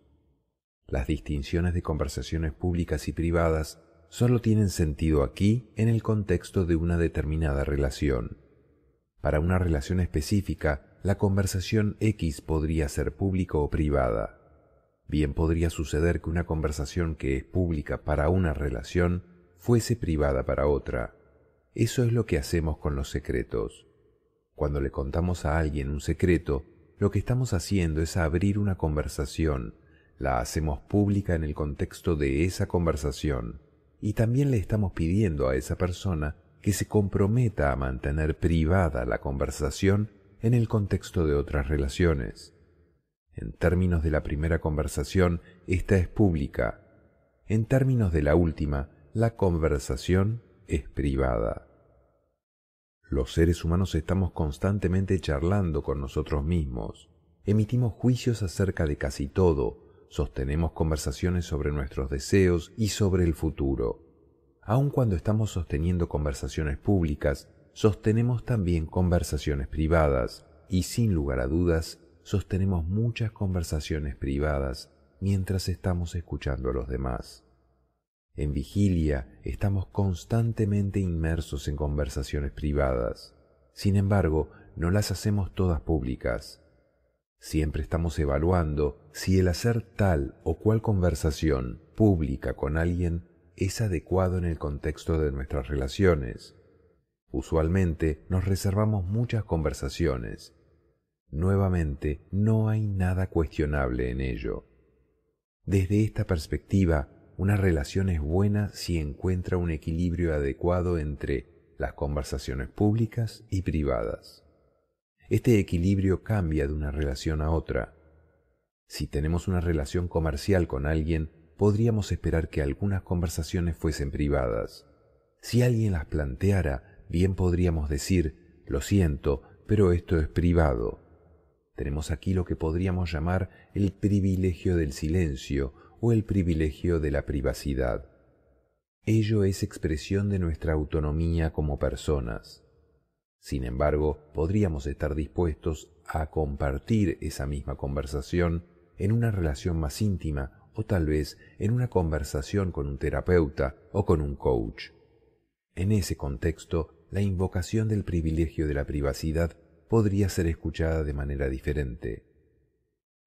Las distinciones de conversaciones públicas y privadas solo tienen sentido aquí en el contexto de una determinada relación. Para una relación específica, la conversación X podría ser pública o privada. Bien podría suceder que una conversación que es pública para una relación fuese privada para otra. Eso es lo que hacemos con los secretos. Cuando le contamos a alguien un secreto, lo que estamos haciendo es abrir una conversación, la hacemos pública en el contexto de esa conversación, y también le estamos pidiendo a esa persona que se comprometa a mantener privada la conversación en el contexto de otras relaciones. En términos de la primera conversación, esta es pública. En términos de la última, la conversación es privada. Los seres humanos estamos constantemente charlando con nosotros mismos, emitimos juicios acerca de casi todo, sostenemos conversaciones sobre nuestros deseos y sobre el futuro. Aun cuando estamos sosteniendo conversaciones públicas, sostenemos también conversaciones privadas, y sin lugar a dudas, sostenemos muchas conversaciones privadas mientras estamos escuchando a los demás. En vigilia estamos constantemente inmersos en conversaciones privadas. Sin embargo, no las hacemos todas públicas. Siempre estamos evaluando si el hacer tal o cual conversación pública con alguien es adecuado en el contexto de nuestras relaciones. Usualmente nos reservamos muchas conversaciones. Nuevamente, no hay nada cuestionable en ello. Desde esta perspectiva, una relación es buena si encuentra un equilibrio adecuado entre las conversaciones públicas y privadas. Este equilibrio cambia de una relación a otra. Si tenemos una relación comercial con alguien, podríamos esperar que algunas conversaciones fuesen privadas. Si alguien las planteara, bien podríamos decir, lo siento, pero esto es privado. Tenemos aquí lo que podríamos llamar el privilegio del silencio o el privilegio de la privacidad. Ello es expresión de nuestra autonomía como personas. Sin embargo, podríamos estar dispuestos a compartir esa misma conversación en una relación más íntima o tal vez en una conversación con un terapeuta o con un coach. En ese contexto, la invocación del privilegio de la privacidad podría ser escuchada de manera diferente.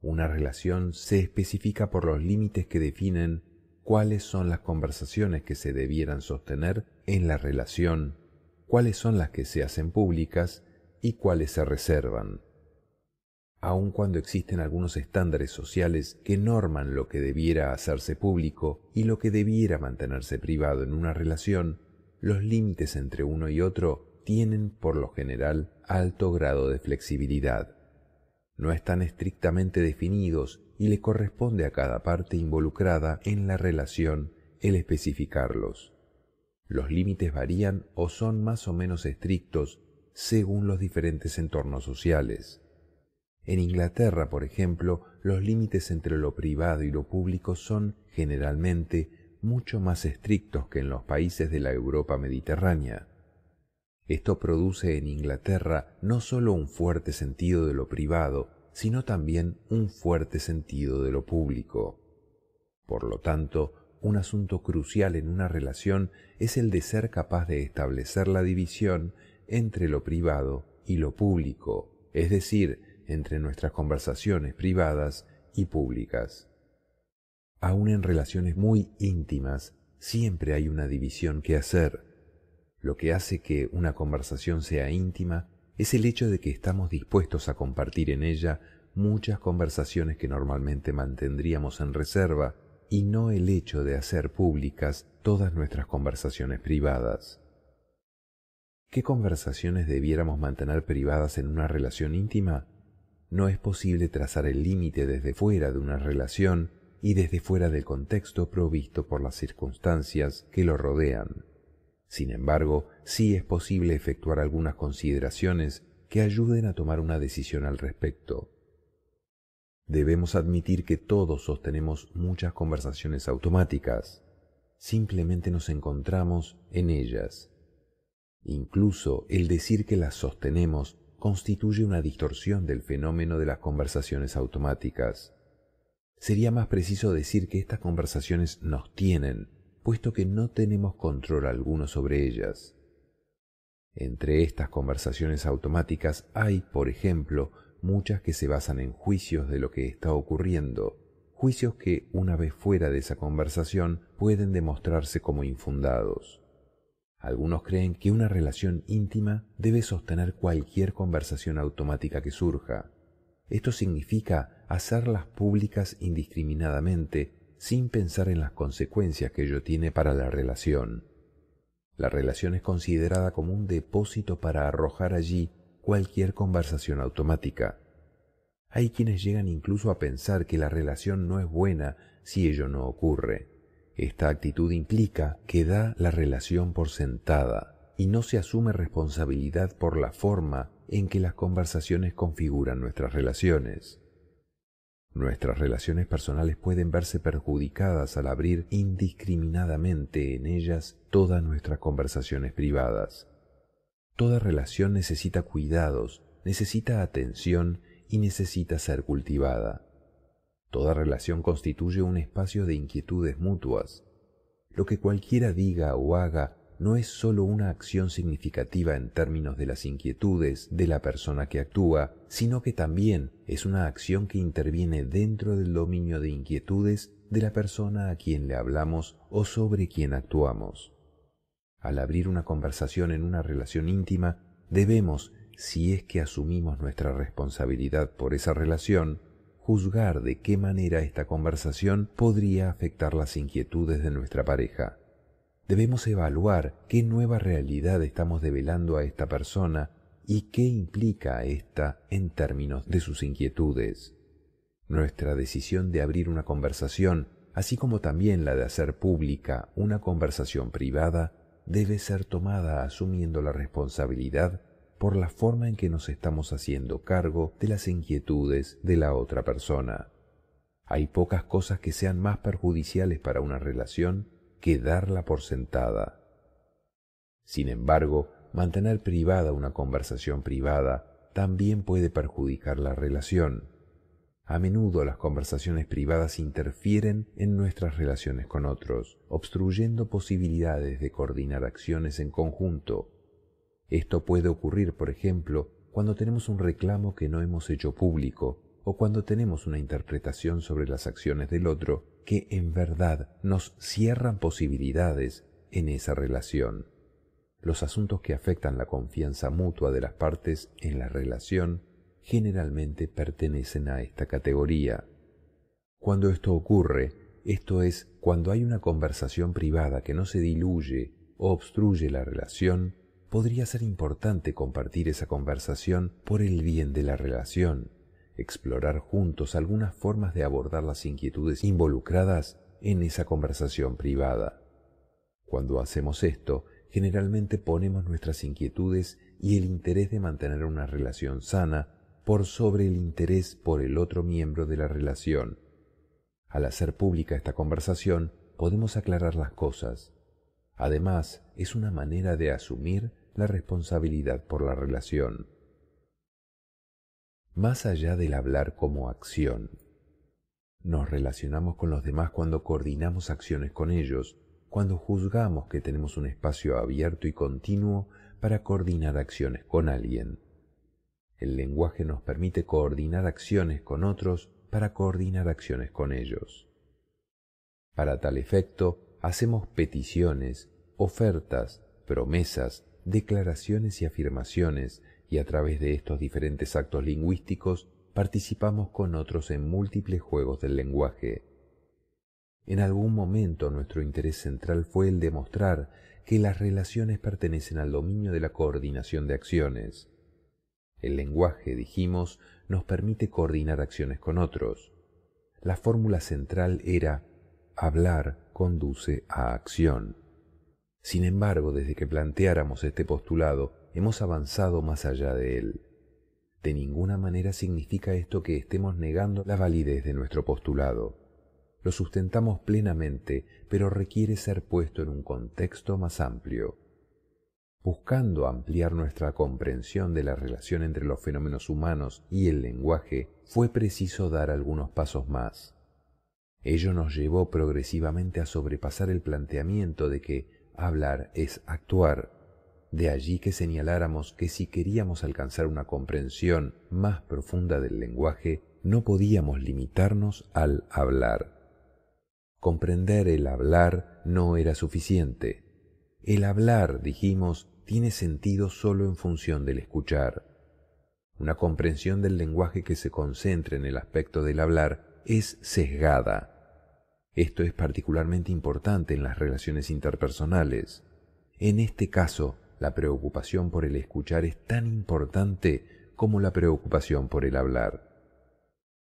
Una relación se especifica por los límites que definen cuáles son las conversaciones que se debieran sostener en la relación, cuáles son las que se hacen públicas y cuáles se reservan aun cuando existen algunos estándares sociales que norman lo que debiera hacerse público y lo que debiera mantenerse privado en una relación, los límites entre uno y otro tienen por lo general alto grado de flexibilidad. No están estrictamente definidos y le corresponde a cada parte involucrada en la relación el especificarlos. Los límites varían o son más o menos estrictos según los diferentes entornos sociales en Inglaterra, por ejemplo, los límites entre lo privado y lo público son, generalmente, mucho más estrictos que en los países de la Europa mediterránea. Esto produce en Inglaterra no solo un fuerte sentido de lo privado, sino también un fuerte sentido de lo público. Por lo tanto, un asunto crucial en una relación es el de ser capaz de establecer la división entre lo privado y lo público, es decir, entre nuestras conversaciones privadas y públicas. Aun en relaciones muy íntimas, siempre hay una división que hacer. Lo que hace que una conversación sea íntima es el hecho de que estamos dispuestos a compartir en ella muchas conversaciones que normalmente mantendríamos en reserva y no el hecho de hacer públicas todas nuestras conversaciones privadas. ¿Qué conversaciones debiéramos mantener privadas en una relación íntima? no es posible trazar el límite desde fuera de una relación y desde fuera del contexto provisto por las circunstancias que lo rodean. Sin embargo, sí es posible efectuar algunas consideraciones que ayuden a tomar una decisión al respecto. Debemos admitir que todos sostenemos muchas conversaciones automáticas. Simplemente nos encontramos en ellas. Incluso el decir que las sostenemos constituye una distorsión del fenómeno de las conversaciones automáticas. Sería más preciso decir que estas conversaciones nos tienen, puesto que no tenemos control alguno sobre ellas. Entre estas conversaciones automáticas hay, por ejemplo, muchas que se basan en juicios de lo que está ocurriendo, juicios que, una vez fuera de esa conversación, pueden demostrarse como infundados. Algunos creen que una relación íntima debe sostener cualquier conversación automática que surja. Esto significa hacerlas públicas indiscriminadamente, sin pensar en las consecuencias que ello tiene para la relación. La relación es considerada como un depósito para arrojar allí cualquier conversación automática. Hay quienes llegan incluso a pensar que la relación no es buena si ello no ocurre. Esta actitud implica que da la relación por sentada y no se asume responsabilidad por la forma en que las conversaciones configuran nuestras relaciones. Nuestras relaciones personales pueden verse perjudicadas al abrir indiscriminadamente en ellas todas nuestras conversaciones privadas. Toda relación necesita cuidados, necesita atención y necesita ser cultivada. Toda relación constituye un espacio de inquietudes mutuas. Lo que cualquiera diga o haga no es sólo una acción significativa en términos de las inquietudes de la persona que actúa, sino que también es una acción que interviene dentro del dominio de inquietudes de la persona a quien le hablamos o sobre quien actuamos. Al abrir una conversación en una relación íntima, debemos, si es que asumimos nuestra responsabilidad por esa relación, juzgar de qué manera esta conversación podría afectar las inquietudes de nuestra pareja. Debemos evaluar qué nueva realidad estamos develando a esta persona y qué implica esta en términos de sus inquietudes. Nuestra decisión de abrir una conversación, así como también la de hacer pública una conversación privada, debe ser tomada asumiendo la responsabilidad por la forma en que nos estamos haciendo cargo de las inquietudes de la otra persona. Hay pocas cosas que sean más perjudiciales para una relación que darla por sentada. Sin embargo, mantener privada una conversación privada también puede perjudicar la relación. A menudo las conversaciones privadas interfieren en nuestras relaciones con otros, obstruyendo posibilidades de coordinar acciones en conjunto esto puede ocurrir, por ejemplo, cuando tenemos un reclamo que no hemos hecho público o cuando tenemos una interpretación sobre las acciones del otro que en verdad nos cierran posibilidades en esa relación. Los asuntos que afectan la confianza mutua de las partes en la relación generalmente pertenecen a esta categoría. Cuando esto ocurre, esto es, cuando hay una conversación privada que no se diluye o obstruye la relación, podría ser importante compartir esa conversación por el bien de la relación, explorar juntos algunas formas de abordar las inquietudes involucradas en esa conversación privada. Cuando hacemos esto, generalmente ponemos nuestras inquietudes y el interés de mantener una relación sana por sobre el interés por el otro miembro de la relación. Al hacer pública esta conversación, podemos aclarar las cosas. Además, es una manera de asumir la responsabilidad por la relación. Más allá del hablar como acción, nos relacionamos con los demás cuando coordinamos acciones con ellos, cuando juzgamos que tenemos un espacio abierto y continuo para coordinar acciones con alguien. El lenguaje nos permite coordinar acciones con otros para coordinar acciones con ellos. Para tal efecto, hacemos peticiones ofertas, promesas, declaraciones y afirmaciones, y a través de estos diferentes actos lingüísticos participamos con otros en múltiples juegos del lenguaje. En algún momento nuestro interés central fue el demostrar que las relaciones pertenecen al dominio de la coordinación de acciones. El lenguaje, dijimos, nos permite coordinar acciones con otros. La fórmula central era hablar conduce a acción. Sin embargo, desde que planteáramos este postulado, hemos avanzado más allá de él. De ninguna manera significa esto que estemos negando la validez de nuestro postulado. Lo sustentamos plenamente, pero requiere ser puesto en un contexto más amplio. Buscando ampliar nuestra comprensión de la relación entre los fenómenos humanos y el lenguaje, fue preciso dar algunos pasos más. Ello nos llevó progresivamente a sobrepasar el planteamiento de que Hablar es actuar. De allí que señaláramos que si queríamos alcanzar una comprensión más profunda del lenguaje, no podíamos limitarnos al hablar. Comprender el hablar no era suficiente. El hablar, dijimos, tiene sentido solo en función del escuchar. Una comprensión del lenguaje que se concentre en el aspecto del hablar es sesgada, esto es particularmente importante en las relaciones interpersonales. En este caso, la preocupación por el escuchar es tan importante como la preocupación por el hablar.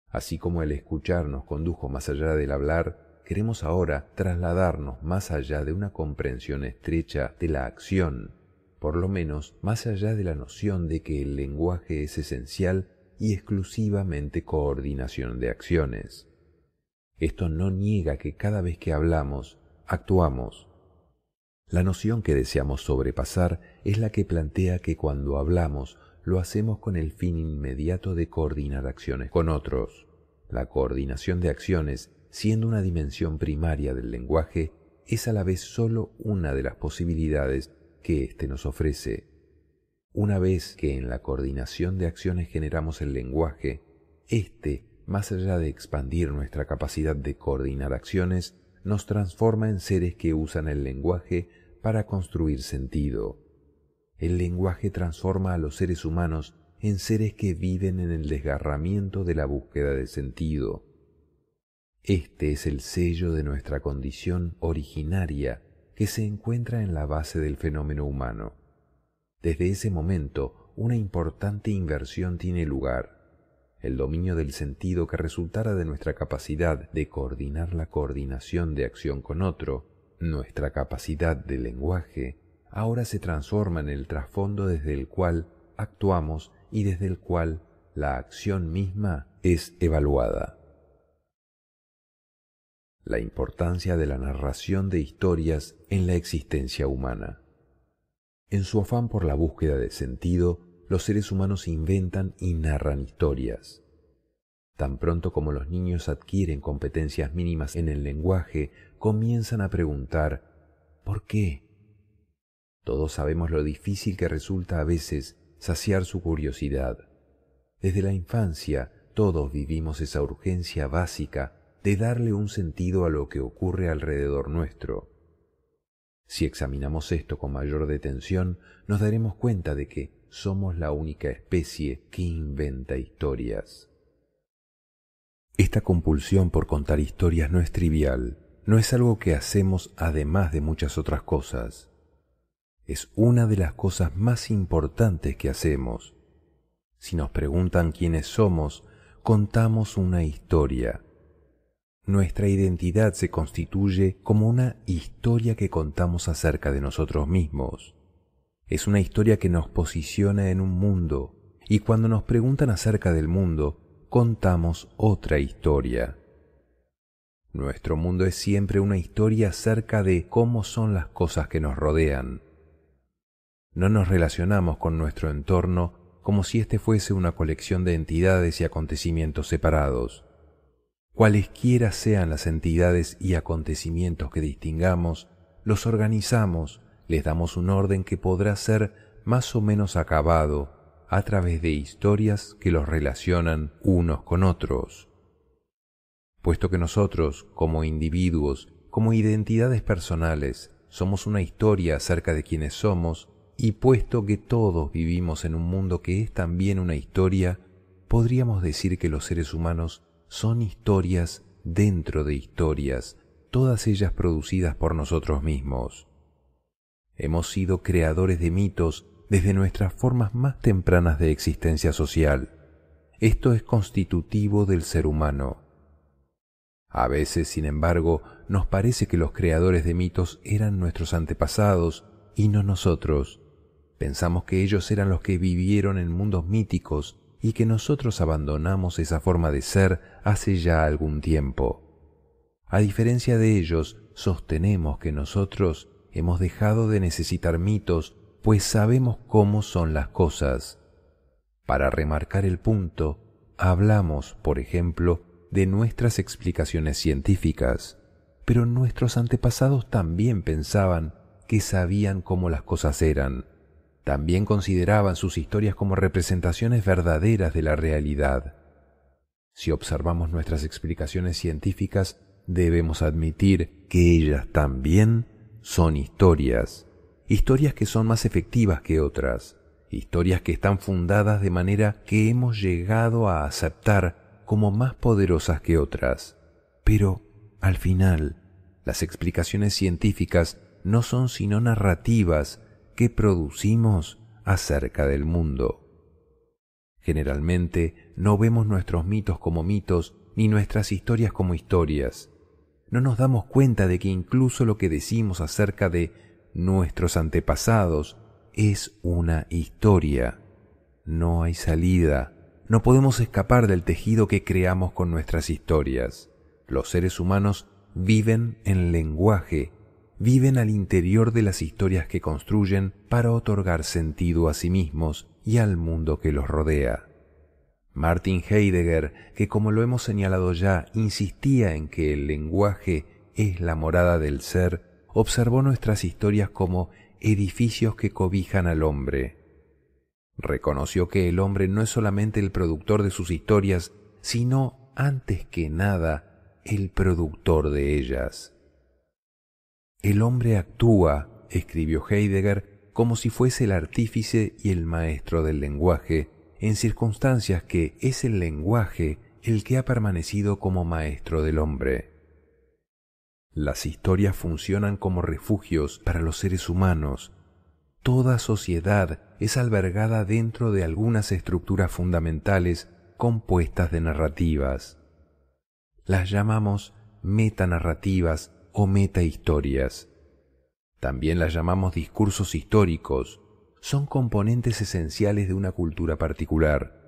Así como el escuchar nos condujo más allá del hablar, queremos ahora trasladarnos más allá de una comprensión estrecha de la acción, por lo menos más allá de la noción de que el lenguaje es esencial y exclusivamente coordinación de acciones. Esto no niega que cada vez que hablamos, actuamos. La noción que deseamos sobrepasar es la que plantea que cuando hablamos lo hacemos con el fin inmediato de coordinar acciones con otros. La coordinación de acciones, siendo una dimensión primaria del lenguaje, es a la vez sólo una de las posibilidades que éste nos ofrece. Una vez que en la coordinación de acciones generamos el lenguaje, éste más allá de expandir nuestra capacidad de coordinar acciones, nos transforma en seres que usan el lenguaje para construir sentido. El lenguaje transforma a los seres humanos en seres que viven en el desgarramiento de la búsqueda de sentido. Este es el sello de nuestra condición originaria que se encuentra en la base del fenómeno humano. Desde ese momento, una importante inversión tiene lugar el dominio del sentido que resultara de nuestra capacidad de coordinar la coordinación de acción con otro, nuestra capacidad de lenguaje, ahora se transforma en el trasfondo desde el cual actuamos y desde el cual la acción misma es evaluada. La importancia de la narración de historias en la existencia humana. En su afán por la búsqueda de sentido, los seres humanos inventan y narran historias. Tan pronto como los niños adquieren competencias mínimas en el lenguaje, comienzan a preguntar ¿por qué? Todos sabemos lo difícil que resulta a veces saciar su curiosidad. Desde la infancia todos vivimos esa urgencia básica de darle un sentido a lo que ocurre alrededor nuestro. Si examinamos esto con mayor detención, nos daremos cuenta de que, somos la única especie que inventa historias. Esta compulsión por contar historias no es trivial, no es algo que hacemos además de muchas otras cosas. Es una de las cosas más importantes que hacemos. Si nos preguntan quiénes somos, contamos una historia. Nuestra identidad se constituye como una historia que contamos acerca de nosotros mismos. Es una historia que nos posiciona en un mundo y cuando nos preguntan acerca del mundo, contamos otra historia. Nuestro mundo es siempre una historia acerca de cómo son las cosas que nos rodean. No nos relacionamos con nuestro entorno como si éste fuese una colección de entidades y acontecimientos separados. Cualesquiera sean las entidades y acontecimientos que distingamos, los organizamos les damos un orden que podrá ser más o menos acabado a través de historias que los relacionan unos con otros. Puesto que nosotros, como individuos, como identidades personales, somos una historia acerca de quienes somos, y puesto que todos vivimos en un mundo que es también una historia, podríamos decir que los seres humanos son historias dentro de historias, todas ellas producidas por nosotros mismos. Hemos sido creadores de mitos desde nuestras formas más tempranas de existencia social. Esto es constitutivo del ser humano. A veces, sin embargo, nos parece que los creadores de mitos eran nuestros antepasados y no nosotros. Pensamos que ellos eran los que vivieron en mundos míticos y que nosotros abandonamos esa forma de ser hace ya algún tiempo. A diferencia de ellos, sostenemos que nosotros hemos dejado de necesitar mitos, pues sabemos cómo son las cosas. Para remarcar el punto, hablamos, por ejemplo, de nuestras explicaciones científicas, pero nuestros antepasados también pensaban que sabían cómo las cosas eran. También consideraban sus historias como representaciones verdaderas de la realidad. Si observamos nuestras explicaciones científicas, debemos admitir que ellas también son historias, historias que son más efectivas que otras, historias que están fundadas de manera que hemos llegado a aceptar como más poderosas que otras. Pero, al final, las explicaciones científicas no son sino narrativas que producimos acerca del mundo. Generalmente no vemos nuestros mitos como mitos ni nuestras historias como historias, no nos damos cuenta de que incluso lo que decimos acerca de nuestros antepasados es una historia. No hay salida. No podemos escapar del tejido que creamos con nuestras historias. Los seres humanos viven en lenguaje, viven al interior de las historias que construyen para otorgar sentido a sí mismos y al mundo que los rodea. Martin Heidegger, que como lo hemos señalado ya, insistía en que el lenguaje es la morada del ser, observó nuestras historias como edificios que cobijan al hombre. Reconoció que el hombre no es solamente el productor de sus historias, sino, antes que nada, el productor de ellas. El hombre actúa, escribió Heidegger, como si fuese el artífice y el maestro del lenguaje, en circunstancias que es el lenguaje el que ha permanecido como maestro del hombre. Las historias funcionan como refugios para los seres humanos. Toda sociedad es albergada dentro de algunas estructuras fundamentales compuestas de narrativas. Las llamamos metanarrativas o metahistorias. También las llamamos discursos históricos, son componentes esenciales de una cultura particular.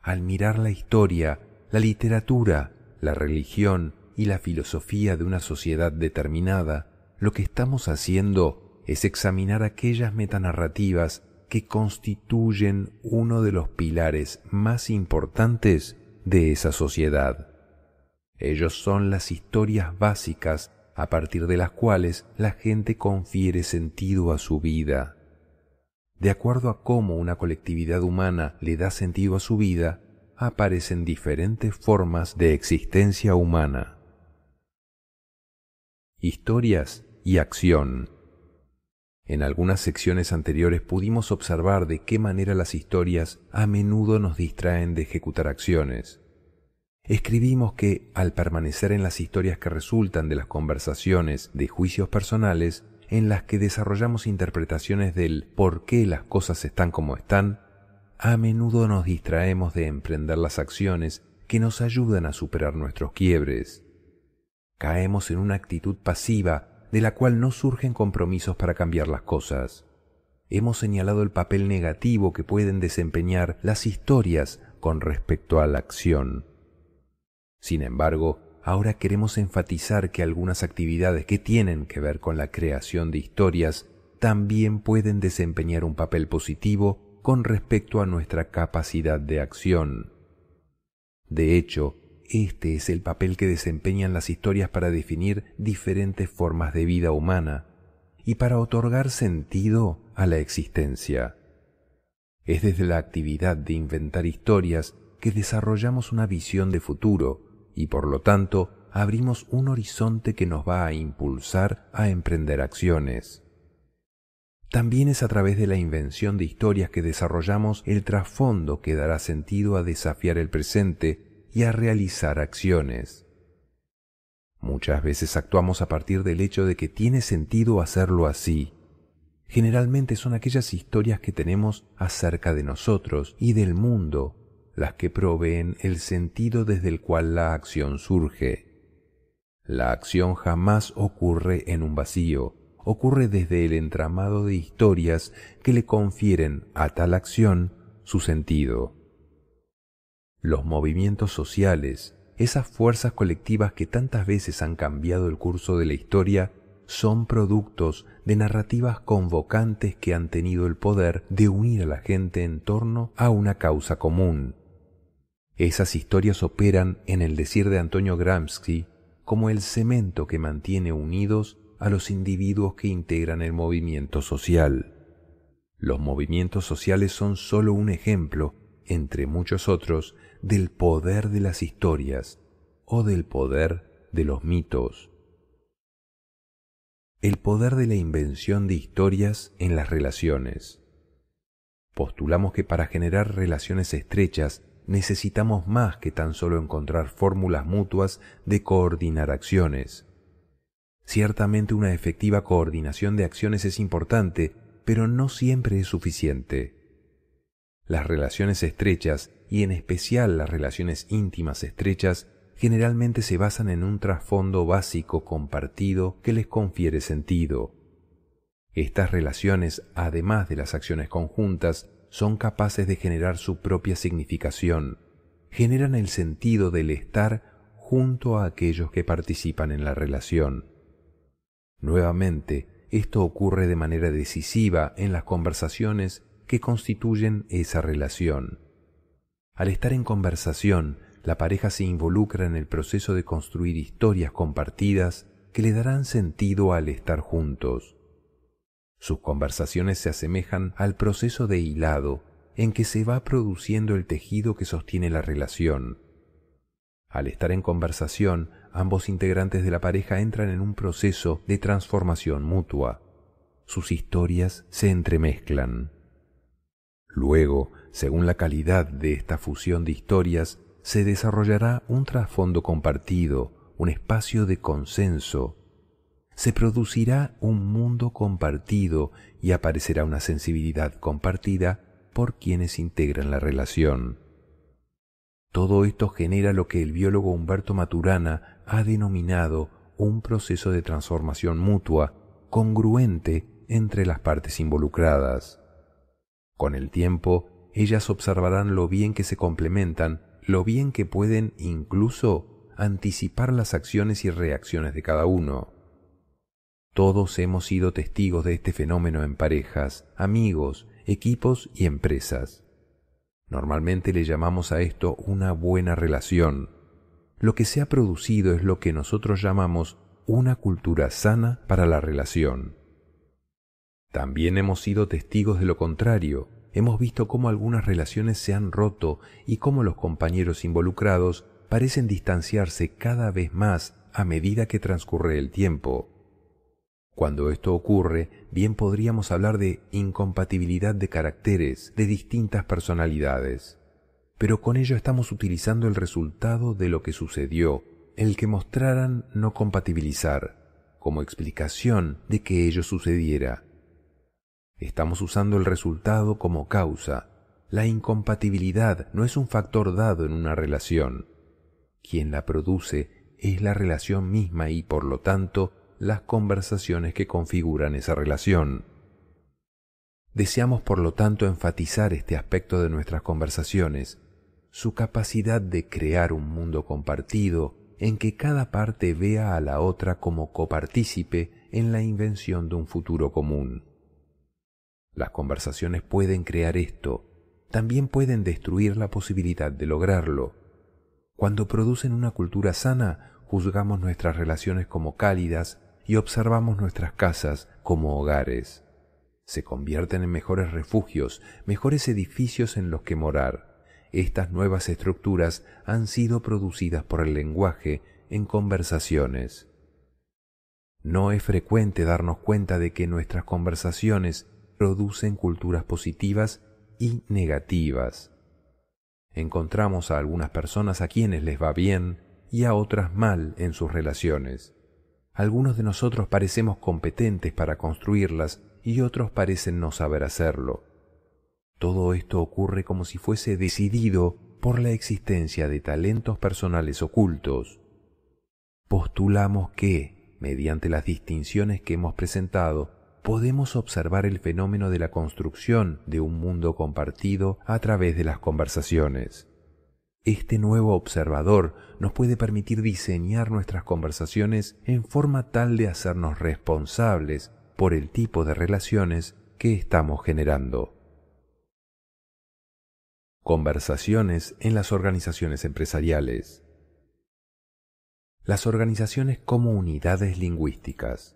Al mirar la historia, la literatura, la religión y la filosofía de una sociedad determinada, lo que estamos haciendo es examinar aquellas metanarrativas que constituyen uno de los pilares más importantes de esa sociedad. Ellos son las historias básicas a partir de las cuales la gente confiere sentido a su vida de acuerdo a cómo una colectividad humana le da sentido a su vida, aparecen diferentes formas de existencia humana. Historias y acción. En algunas secciones anteriores pudimos observar de qué manera las historias a menudo nos distraen de ejecutar acciones. Escribimos que, al permanecer en las historias que resultan de las conversaciones de juicios personales, en las que desarrollamos interpretaciones del por qué las cosas están como están, a menudo nos distraemos de emprender las acciones que nos ayudan a superar nuestros quiebres. Caemos en una actitud pasiva de la cual no surgen compromisos para cambiar las cosas. Hemos señalado el papel negativo que pueden desempeñar las historias con respecto a la acción. Sin embargo, ahora queremos enfatizar que algunas actividades que tienen que ver con la creación de historias también pueden desempeñar un papel positivo con respecto a nuestra capacidad de acción. De hecho, este es el papel que desempeñan las historias para definir diferentes formas de vida humana y para otorgar sentido a la existencia. Es desde la actividad de inventar historias que desarrollamos una visión de futuro, y por lo tanto abrimos un horizonte que nos va a impulsar a emprender acciones. También es a través de la invención de historias que desarrollamos el trasfondo que dará sentido a desafiar el presente y a realizar acciones. Muchas veces actuamos a partir del hecho de que tiene sentido hacerlo así. Generalmente son aquellas historias que tenemos acerca de nosotros y del mundo las que proveen el sentido desde el cual la acción surge. La acción jamás ocurre en un vacío, ocurre desde el entramado de historias que le confieren a tal acción su sentido. Los movimientos sociales, esas fuerzas colectivas que tantas veces han cambiado el curso de la historia, son productos de narrativas convocantes que han tenido el poder de unir a la gente en torno a una causa común. Esas historias operan en el decir de Antonio Gramsci como el cemento que mantiene unidos a los individuos que integran el movimiento social. Los movimientos sociales son sólo un ejemplo, entre muchos otros, del poder de las historias o del poder de los mitos. El poder de la invención de historias en las relaciones. Postulamos que para generar relaciones estrechas necesitamos más que tan solo encontrar fórmulas mutuas de coordinar acciones. Ciertamente una efectiva coordinación de acciones es importante, pero no siempre es suficiente. Las relaciones estrechas, y en especial las relaciones íntimas estrechas, generalmente se basan en un trasfondo básico compartido que les confiere sentido. Estas relaciones, además de las acciones conjuntas, son capaces de generar su propia significación, generan el sentido del estar junto a aquellos que participan en la relación. Nuevamente, esto ocurre de manera decisiva en las conversaciones que constituyen esa relación. Al estar en conversación, la pareja se involucra en el proceso de construir historias compartidas que le darán sentido al estar juntos. Sus conversaciones se asemejan al proceso de hilado en que se va produciendo el tejido que sostiene la relación. Al estar en conversación, ambos integrantes de la pareja entran en un proceso de transformación mutua. Sus historias se entremezclan. Luego, según la calidad de esta fusión de historias, se desarrollará un trasfondo compartido, un espacio de consenso, se producirá un mundo compartido y aparecerá una sensibilidad compartida por quienes integran la relación. Todo esto genera lo que el biólogo Humberto Maturana ha denominado un proceso de transformación mutua congruente entre las partes involucradas. Con el tiempo, ellas observarán lo bien que se complementan, lo bien que pueden incluso anticipar las acciones y reacciones de cada uno. Todos hemos sido testigos de este fenómeno en parejas, amigos, equipos y empresas. Normalmente le llamamos a esto una buena relación. Lo que se ha producido es lo que nosotros llamamos una cultura sana para la relación. También hemos sido testigos de lo contrario. Hemos visto cómo algunas relaciones se han roto y cómo los compañeros involucrados parecen distanciarse cada vez más a medida que transcurre el tiempo cuando esto ocurre, bien podríamos hablar de incompatibilidad de caracteres de distintas personalidades. Pero con ello estamos utilizando el resultado de lo que sucedió, el que mostraran no compatibilizar, como explicación de que ello sucediera. Estamos usando el resultado como causa. La incompatibilidad no es un factor dado en una relación. Quien la produce es la relación misma y, por lo tanto, las conversaciones que configuran esa relación. Deseamos, por lo tanto, enfatizar este aspecto de nuestras conversaciones, su capacidad de crear un mundo compartido en que cada parte vea a la otra como copartícipe en la invención de un futuro común. Las conversaciones pueden crear esto, también pueden destruir la posibilidad de lograrlo. Cuando producen una cultura sana, juzgamos nuestras relaciones como cálidas y observamos nuestras casas como hogares. Se convierten en mejores refugios, mejores edificios en los que morar. Estas nuevas estructuras han sido producidas por el lenguaje en conversaciones. No es frecuente darnos cuenta de que nuestras conversaciones producen culturas positivas y negativas. Encontramos a algunas personas a quienes les va bien y a otras mal en sus relaciones. Algunos de nosotros parecemos competentes para construirlas y otros parecen no saber hacerlo. Todo esto ocurre como si fuese decidido por la existencia de talentos personales ocultos. Postulamos que, mediante las distinciones que hemos presentado, podemos observar el fenómeno de la construcción de un mundo compartido a través de las conversaciones. Este nuevo observador nos puede permitir diseñar nuestras conversaciones en forma tal de hacernos responsables por el tipo de relaciones que estamos generando. Conversaciones en las organizaciones empresariales. Las organizaciones como unidades lingüísticas.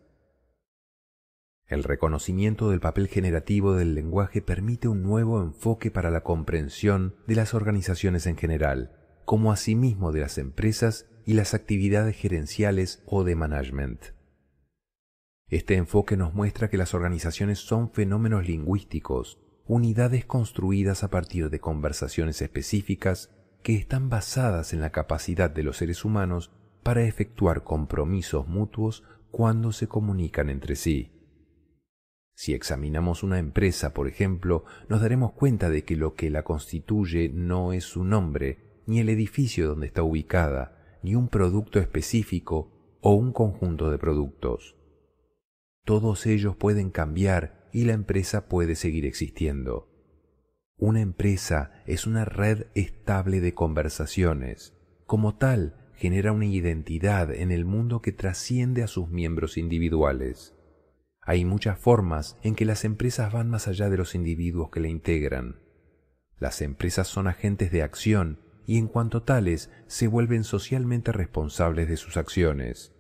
El reconocimiento del papel generativo del lenguaje permite un nuevo enfoque para la comprensión de las organizaciones en general, como asimismo de las empresas y las actividades gerenciales o de management. Este enfoque nos muestra que las organizaciones son fenómenos lingüísticos, unidades construidas a partir de conversaciones específicas que están basadas en la capacidad de los seres humanos para efectuar compromisos mutuos cuando se comunican entre sí. Si examinamos una empresa, por ejemplo, nos daremos cuenta de que lo que la constituye no es su nombre, ni el edificio donde está ubicada, ni un producto específico o un conjunto de productos. Todos ellos pueden cambiar y la empresa puede seguir existiendo. Una empresa es una red estable de conversaciones. Como tal, genera una identidad en el mundo que trasciende a sus miembros individuales. Hay muchas formas en que las empresas van más allá de los individuos que la integran. Las empresas son agentes de acción y en cuanto tales se vuelven socialmente responsables de sus acciones.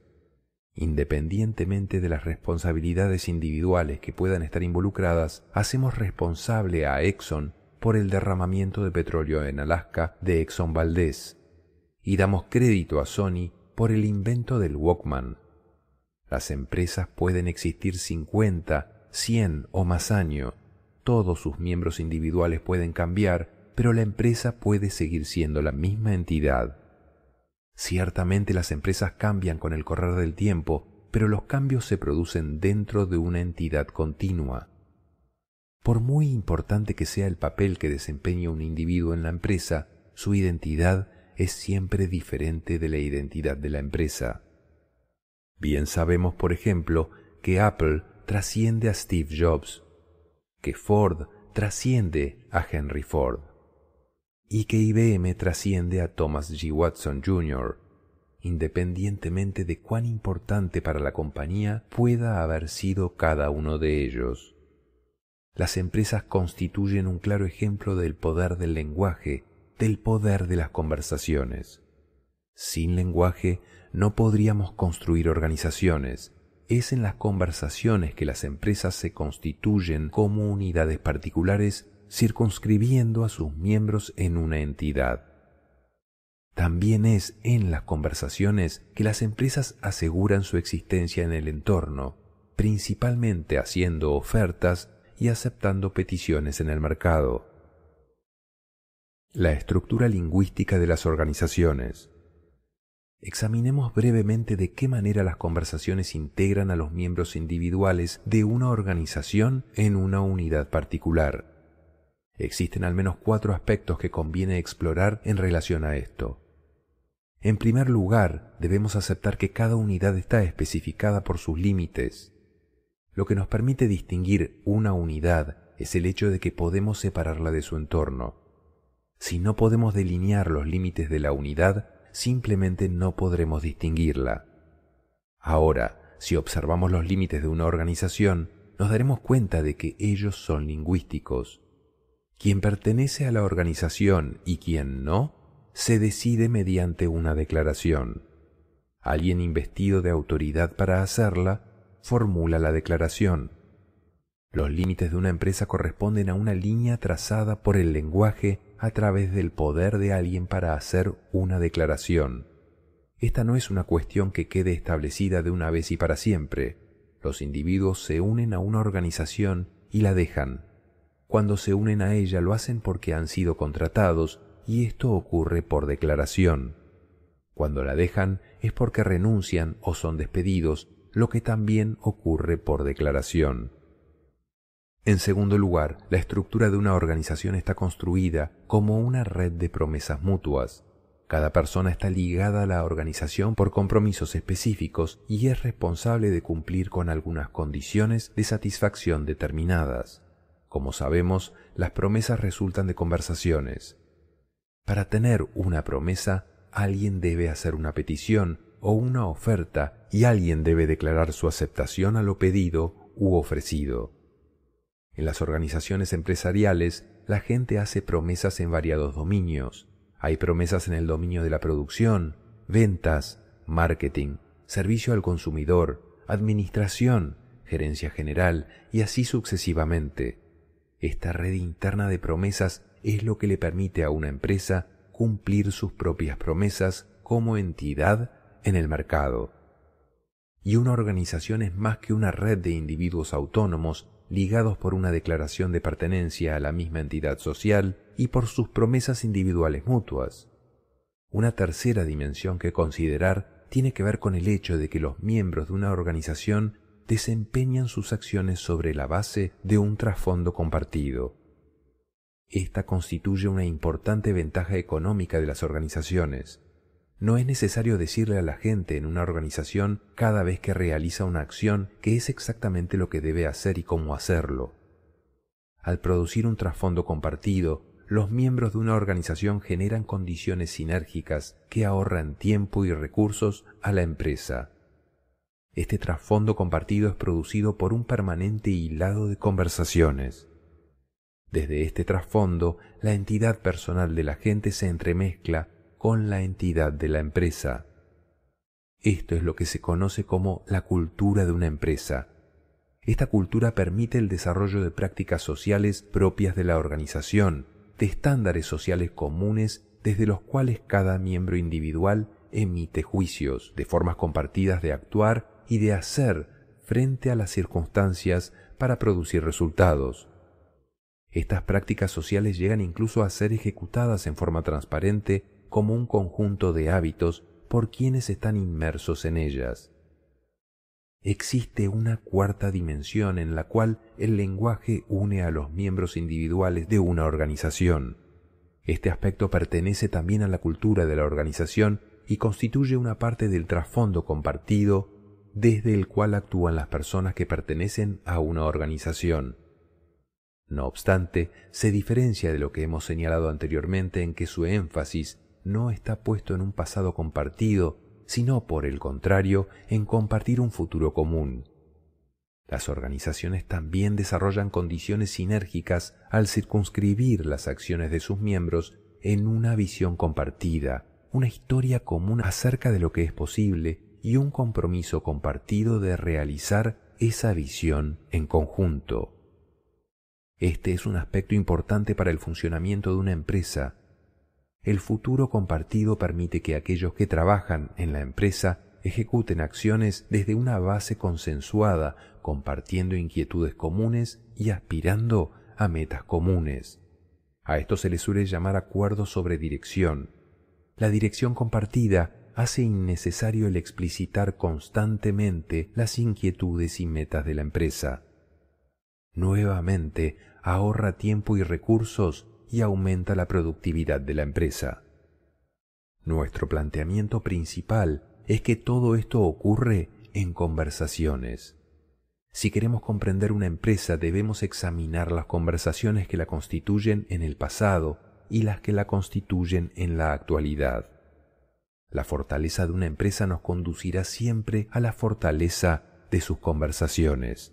Independientemente de las responsabilidades individuales que puedan estar involucradas, hacemos responsable a Exxon por el derramamiento de petróleo en Alaska de Exxon Valdez y damos crédito a Sony por el invento del Walkman. Las empresas pueden existir 50, 100 o más años. Todos sus miembros individuales pueden cambiar, pero la empresa puede seguir siendo la misma entidad. Ciertamente las empresas cambian con el correr del tiempo, pero los cambios se producen dentro de una entidad continua. Por muy importante que sea el papel que desempeña un individuo en la empresa, su identidad es siempre diferente de la identidad de la empresa. Bien sabemos, por ejemplo, que Apple trasciende a Steve Jobs, que Ford trasciende a Henry Ford y que IBM trasciende a Thomas G. Watson Jr., independientemente de cuán importante para la compañía pueda haber sido cada uno de ellos. Las empresas constituyen un claro ejemplo del poder del lenguaje, del poder de las conversaciones. Sin lenguaje no podríamos construir organizaciones. Es en las conversaciones que las empresas se constituyen como unidades particulares circunscribiendo a sus miembros en una entidad. También es en las conversaciones que las empresas aseguran su existencia en el entorno, principalmente haciendo ofertas y aceptando peticiones en el mercado. La estructura lingüística de las organizaciones. Examinemos brevemente de qué manera las conversaciones integran a los miembros individuales de una organización en una unidad particular. Existen al menos cuatro aspectos que conviene explorar en relación a esto. En primer lugar, debemos aceptar que cada unidad está especificada por sus límites. Lo que nos permite distinguir una unidad es el hecho de que podemos separarla de su entorno. Si no podemos delinear los límites de la unidad, simplemente no podremos distinguirla. Ahora, si observamos los límites de una organización, nos daremos cuenta de que ellos son lingüísticos. Quien pertenece a la organización y quien no, se decide mediante una declaración. Alguien investido de autoridad para hacerla formula la declaración. Los límites de una empresa corresponden a una línea trazada por el lenguaje a través del poder de alguien para hacer una declaración. Esta no es una cuestión que quede establecida de una vez y para siempre. Los individuos se unen a una organización y la dejan. Cuando se unen a ella lo hacen porque han sido contratados y esto ocurre por declaración. Cuando la dejan es porque renuncian o son despedidos, lo que también ocurre por declaración. En segundo lugar, la estructura de una organización está construida como una red de promesas mutuas. Cada persona está ligada a la organización por compromisos específicos y es responsable de cumplir con algunas condiciones de satisfacción determinadas. Como sabemos, las promesas resultan de conversaciones. Para tener una promesa, alguien debe hacer una petición o una oferta y alguien debe declarar su aceptación a lo pedido u ofrecido. En las organizaciones empresariales, la gente hace promesas en variados dominios. Hay promesas en el dominio de la producción, ventas, marketing, servicio al consumidor, administración, gerencia general y así sucesivamente. Esta red interna de promesas es lo que le permite a una empresa cumplir sus propias promesas como entidad en el mercado. Y una organización es más que una red de individuos autónomos ligados por una declaración de pertenencia a la misma entidad social y por sus promesas individuales mutuas. Una tercera dimensión que considerar tiene que ver con el hecho de que los miembros de una organización desempeñan sus acciones sobre la base de un trasfondo compartido. Esta constituye una importante ventaja económica de las organizaciones, no es necesario decirle a la gente en una organización cada vez que realiza una acción que es exactamente lo que debe hacer y cómo hacerlo. Al producir un trasfondo compartido, los miembros de una organización generan condiciones sinérgicas que ahorran tiempo y recursos a la empresa. Este trasfondo compartido es producido por un permanente hilado de conversaciones. Desde este trasfondo, la entidad personal de la gente se entremezcla con la entidad de la empresa. Esto es lo que se conoce como la cultura de una empresa. Esta cultura permite el desarrollo de prácticas sociales propias de la organización, de estándares sociales comunes desde los cuales cada miembro individual emite juicios, de formas compartidas de actuar y de hacer frente a las circunstancias para producir resultados. Estas prácticas sociales llegan incluso a ser ejecutadas en forma transparente como un conjunto de hábitos por quienes están inmersos en ellas. Existe una cuarta dimensión en la cual el lenguaje une a los miembros individuales de una organización. Este aspecto pertenece también a la cultura de la organización y constituye una parte del trasfondo compartido desde el cual actúan las personas que pertenecen a una organización. No obstante, se diferencia de lo que hemos señalado anteriormente en que su énfasis no está puesto en un pasado compartido, sino por el contrario en compartir un futuro común. Las organizaciones también desarrollan condiciones sinérgicas al circunscribir las acciones de sus miembros en una visión compartida, una historia común acerca de lo que es posible y un compromiso compartido de realizar esa visión en conjunto. Este es un aspecto importante para el funcionamiento de una empresa, el futuro compartido permite que aquellos que trabajan en la empresa ejecuten acciones desde una base consensuada, compartiendo inquietudes comunes y aspirando a metas comunes. A esto se le suele llamar acuerdo sobre dirección. La dirección compartida hace innecesario el explicitar constantemente las inquietudes y metas de la empresa. Nuevamente, ahorra tiempo y recursos y aumenta la productividad de la empresa. Nuestro planteamiento principal es que todo esto ocurre en conversaciones. Si queremos comprender una empresa debemos examinar las conversaciones que la constituyen en el pasado y las que la constituyen en la actualidad. La fortaleza de una empresa nos conducirá siempre a la fortaleza de sus conversaciones.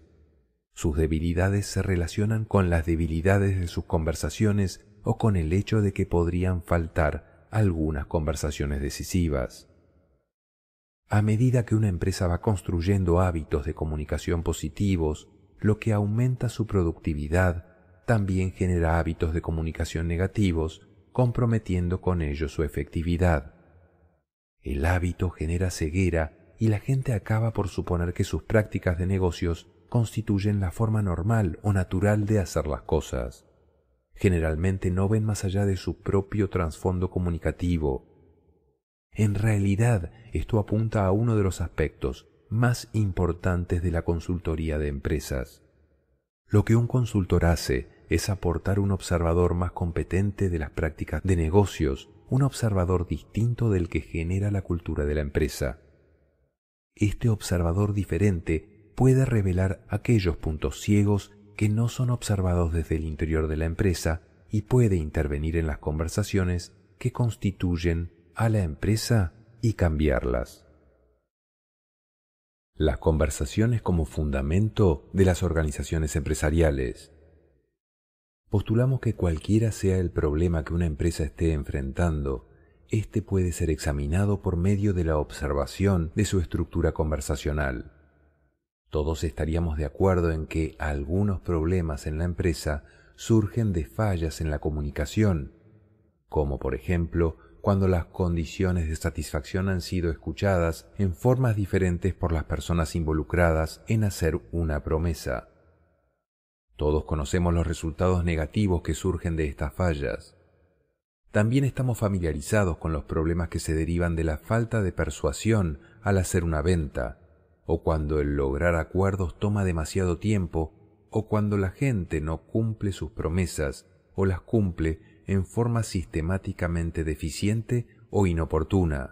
Sus debilidades se relacionan con las debilidades de sus conversaciones o con el hecho de que podrían faltar algunas conversaciones decisivas. A medida que una empresa va construyendo hábitos de comunicación positivos, lo que aumenta su productividad también genera hábitos de comunicación negativos, comprometiendo con ello su efectividad. El hábito genera ceguera y la gente acaba por suponer que sus prácticas de negocios constituyen la forma normal o natural de hacer las cosas generalmente no ven más allá de su propio trasfondo comunicativo. En realidad, esto apunta a uno de los aspectos más importantes de la consultoría de empresas. Lo que un consultor hace es aportar un observador más competente de las prácticas de negocios, un observador distinto del que genera la cultura de la empresa. Este observador diferente puede revelar aquellos puntos ciegos que no son observados desde el interior de la empresa y puede intervenir en las conversaciones que constituyen a la empresa y cambiarlas. Las conversaciones como fundamento de las organizaciones empresariales. Postulamos que cualquiera sea el problema que una empresa esté enfrentando, este puede ser examinado por medio de la observación de su estructura conversacional. Todos estaríamos de acuerdo en que algunos problemas en la empresa surgen de fallas en la comunicación, como por ejemplo cuando las condiciones de satisfacción han sido escuchadas en formas diferentes por las personas involucradas en hacer una promesa. Todos conocemos los resultados negativos que surgen de estas fallas. También estamos familiarizados con los problemas que se derivan de la falta de persuasión al hacer una venta, o cuando el lograr acuerdos toma demasiado tiempo, o cuando la gente no cumple sus promesas o las cumple en forma sistemáticamente deficiente o inoportuna.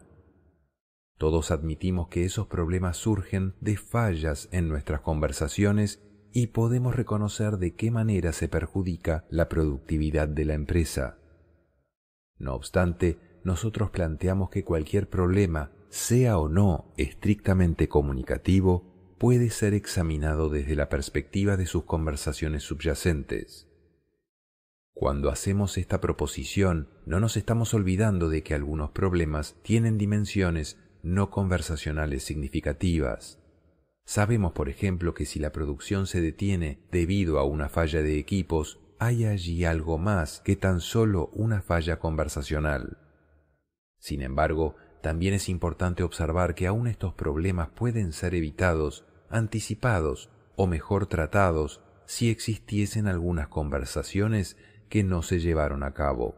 Todos admitimos que esos problemas surgen de fallas en nuestras conversaciones y podemos reconocer de qué manera se perjudica la productividad de la empresa. No obstante, nosotros planteamos que cualquier problema sea o no estrictamente comunicativo, puede ser examinado desde la perspectiva de sus conversaciones subyacentes. Cuando hacemos esta proposición, no nos estamos olvidando de que algunos problemas tienen dimensiones no conversacionales significativas. Sabemos, por ejemplo, que si la producción se detiene debido a una falla de equipos, hay allí algo más que tan solo una falla conversacional. Sin embargo, también es importante observar que aún estos problemas pueden ser evitados, anticipados o mejor tratados si existiesen algunas conversaciones que no se llevaron a cabo.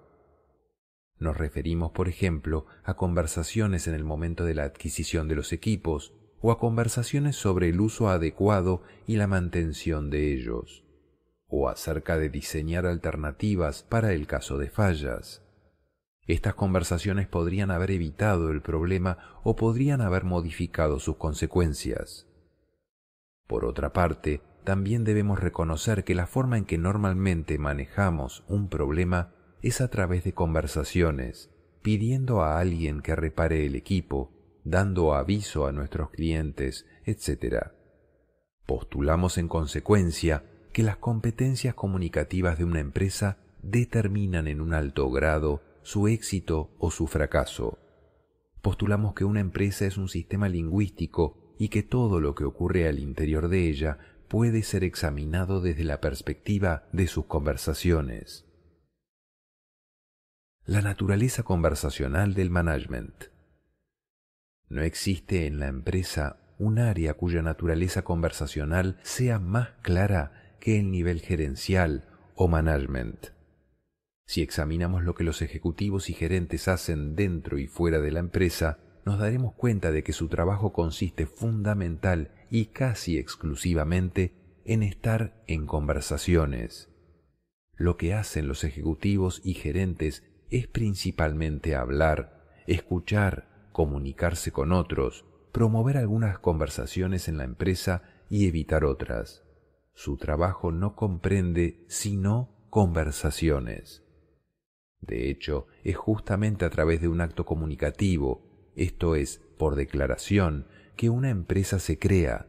Nos referimos, por ejemplo, a conversaciones en el momento de la adquisición de los equipos o a conversaciones sobre el uso adecuado y la mantención de ellos, o acerca de diseñar alternativas para el caso de fallas. Estas conversaciones podrían haber evitado el problema o podrían haber modificado sus consecuencias. Por otra parte, también debemos reconocer que la forma en que normalmente manejamos un problema es a través de conversaciones, pidiendo a alguien que repare el equipo, dando aviso a nuestros clientes, etc. Postulamos en consecuencia que las competencias comunicativas de una empresa determinan en un alto grado su éxito o su fracaso. Postulamos que una empresa es un sistema lingüístico y que todo lo que ocurre al interior de ella puede ser examinado desde la perspectiva de sus conversaciones. La naturaleza conversacional del management. No existe en la empresa un área cuya naturaleza conversacional sea más clara que el nivel gerencial o management. Si examinamos lo que los ejecutivos y gerentes hacen dentro y fuera de la empresa, nos daremos cuenta de que su trabajo consiste fundamental y casi exclusivamente en estar en conversaciones. Lo que hacen los ejecutivos y gerentes es principalmente hablar, escuchar, comunicarse con otros, promover algunas conversaciones en la empresa y evitar otras. Su trabajo no comprende sino conversaciones. De hecho, es justamente a través de un acto comunicativo, esto es, por declaración, que una empresa se crea.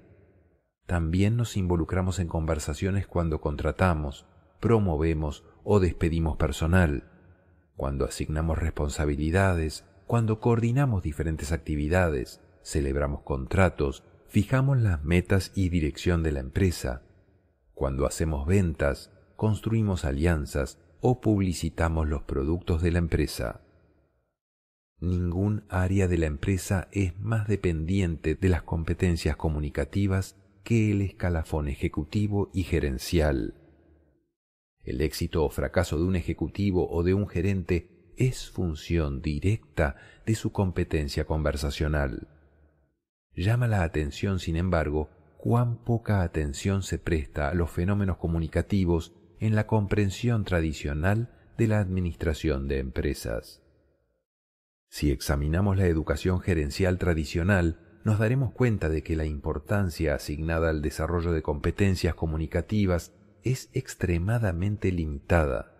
También nos involucramos en conversaciones cuando contratamos, promovemos o despedimos personal, cuando asignamos responsabilidades, cuando coordinamos diferentes actividades, celebramos contratos, fijamos las metas y dirección de la empresa, cuando hacemos ventas, construimos alianzas, o publicitamos los productos de la empresa. Ningún área de la empresa es más dependiente de las competencias comunicativas que el escalafón ejecutivo y gerencial. El éxito o fracaso de un ejecutivo o de un gerente es función directa de su competencia conversacional. Llama la atención, sin embargo, cuán poca atención se presta a los fenómenos comunicativos en la comprensión tradicional de la administración de empresas. Si examinamos la educación gerencial tradicional, nos daremos cuenta de que la importancia asignada al desarrollo de competencias comunicativas es extremadamente limitada.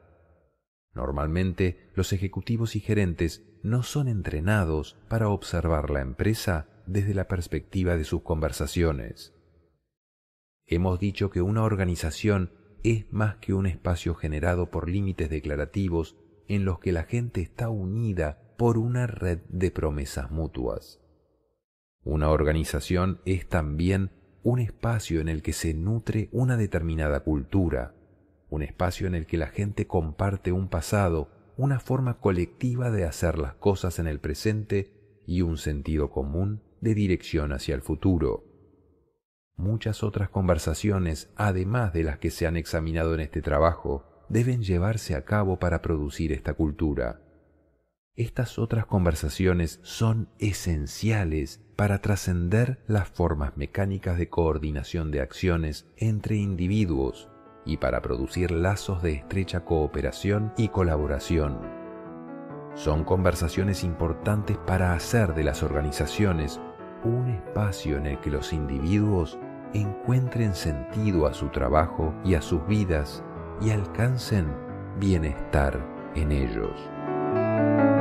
Normalmente, los ejecutivos y gerentes no son entrenados para observar la empresa desde la perspectiva de sus conversaciones. Hemos dicho que una organización es más que un espacio generado por límites declarativos en los que la gente está unida por una red de promesas mutuas. Una organización es también un espacio en el que se nutre una determinada cultura, un espacio en el que la gente comparte un pasado, una forma colectiva de hacer las cosas en el presente y un sentido común de dirección hacia el futuro. Muchas otras conversaciones, además de las que se han examinado en este trabajo, deben llevarse a cabo para producir esta cultura. Estas otras conversaciones son esenciales para trascender las formas mecánicas de coordinación de acciones entre individuos y para producir lazos de estrecha cooperación y colaboración. Son conversaciones importantes para hacer de las organizaciones un espacio en el que los individuos encuentren sentido a su trabajo y a sus vidas y alcancen bienestar en ellos.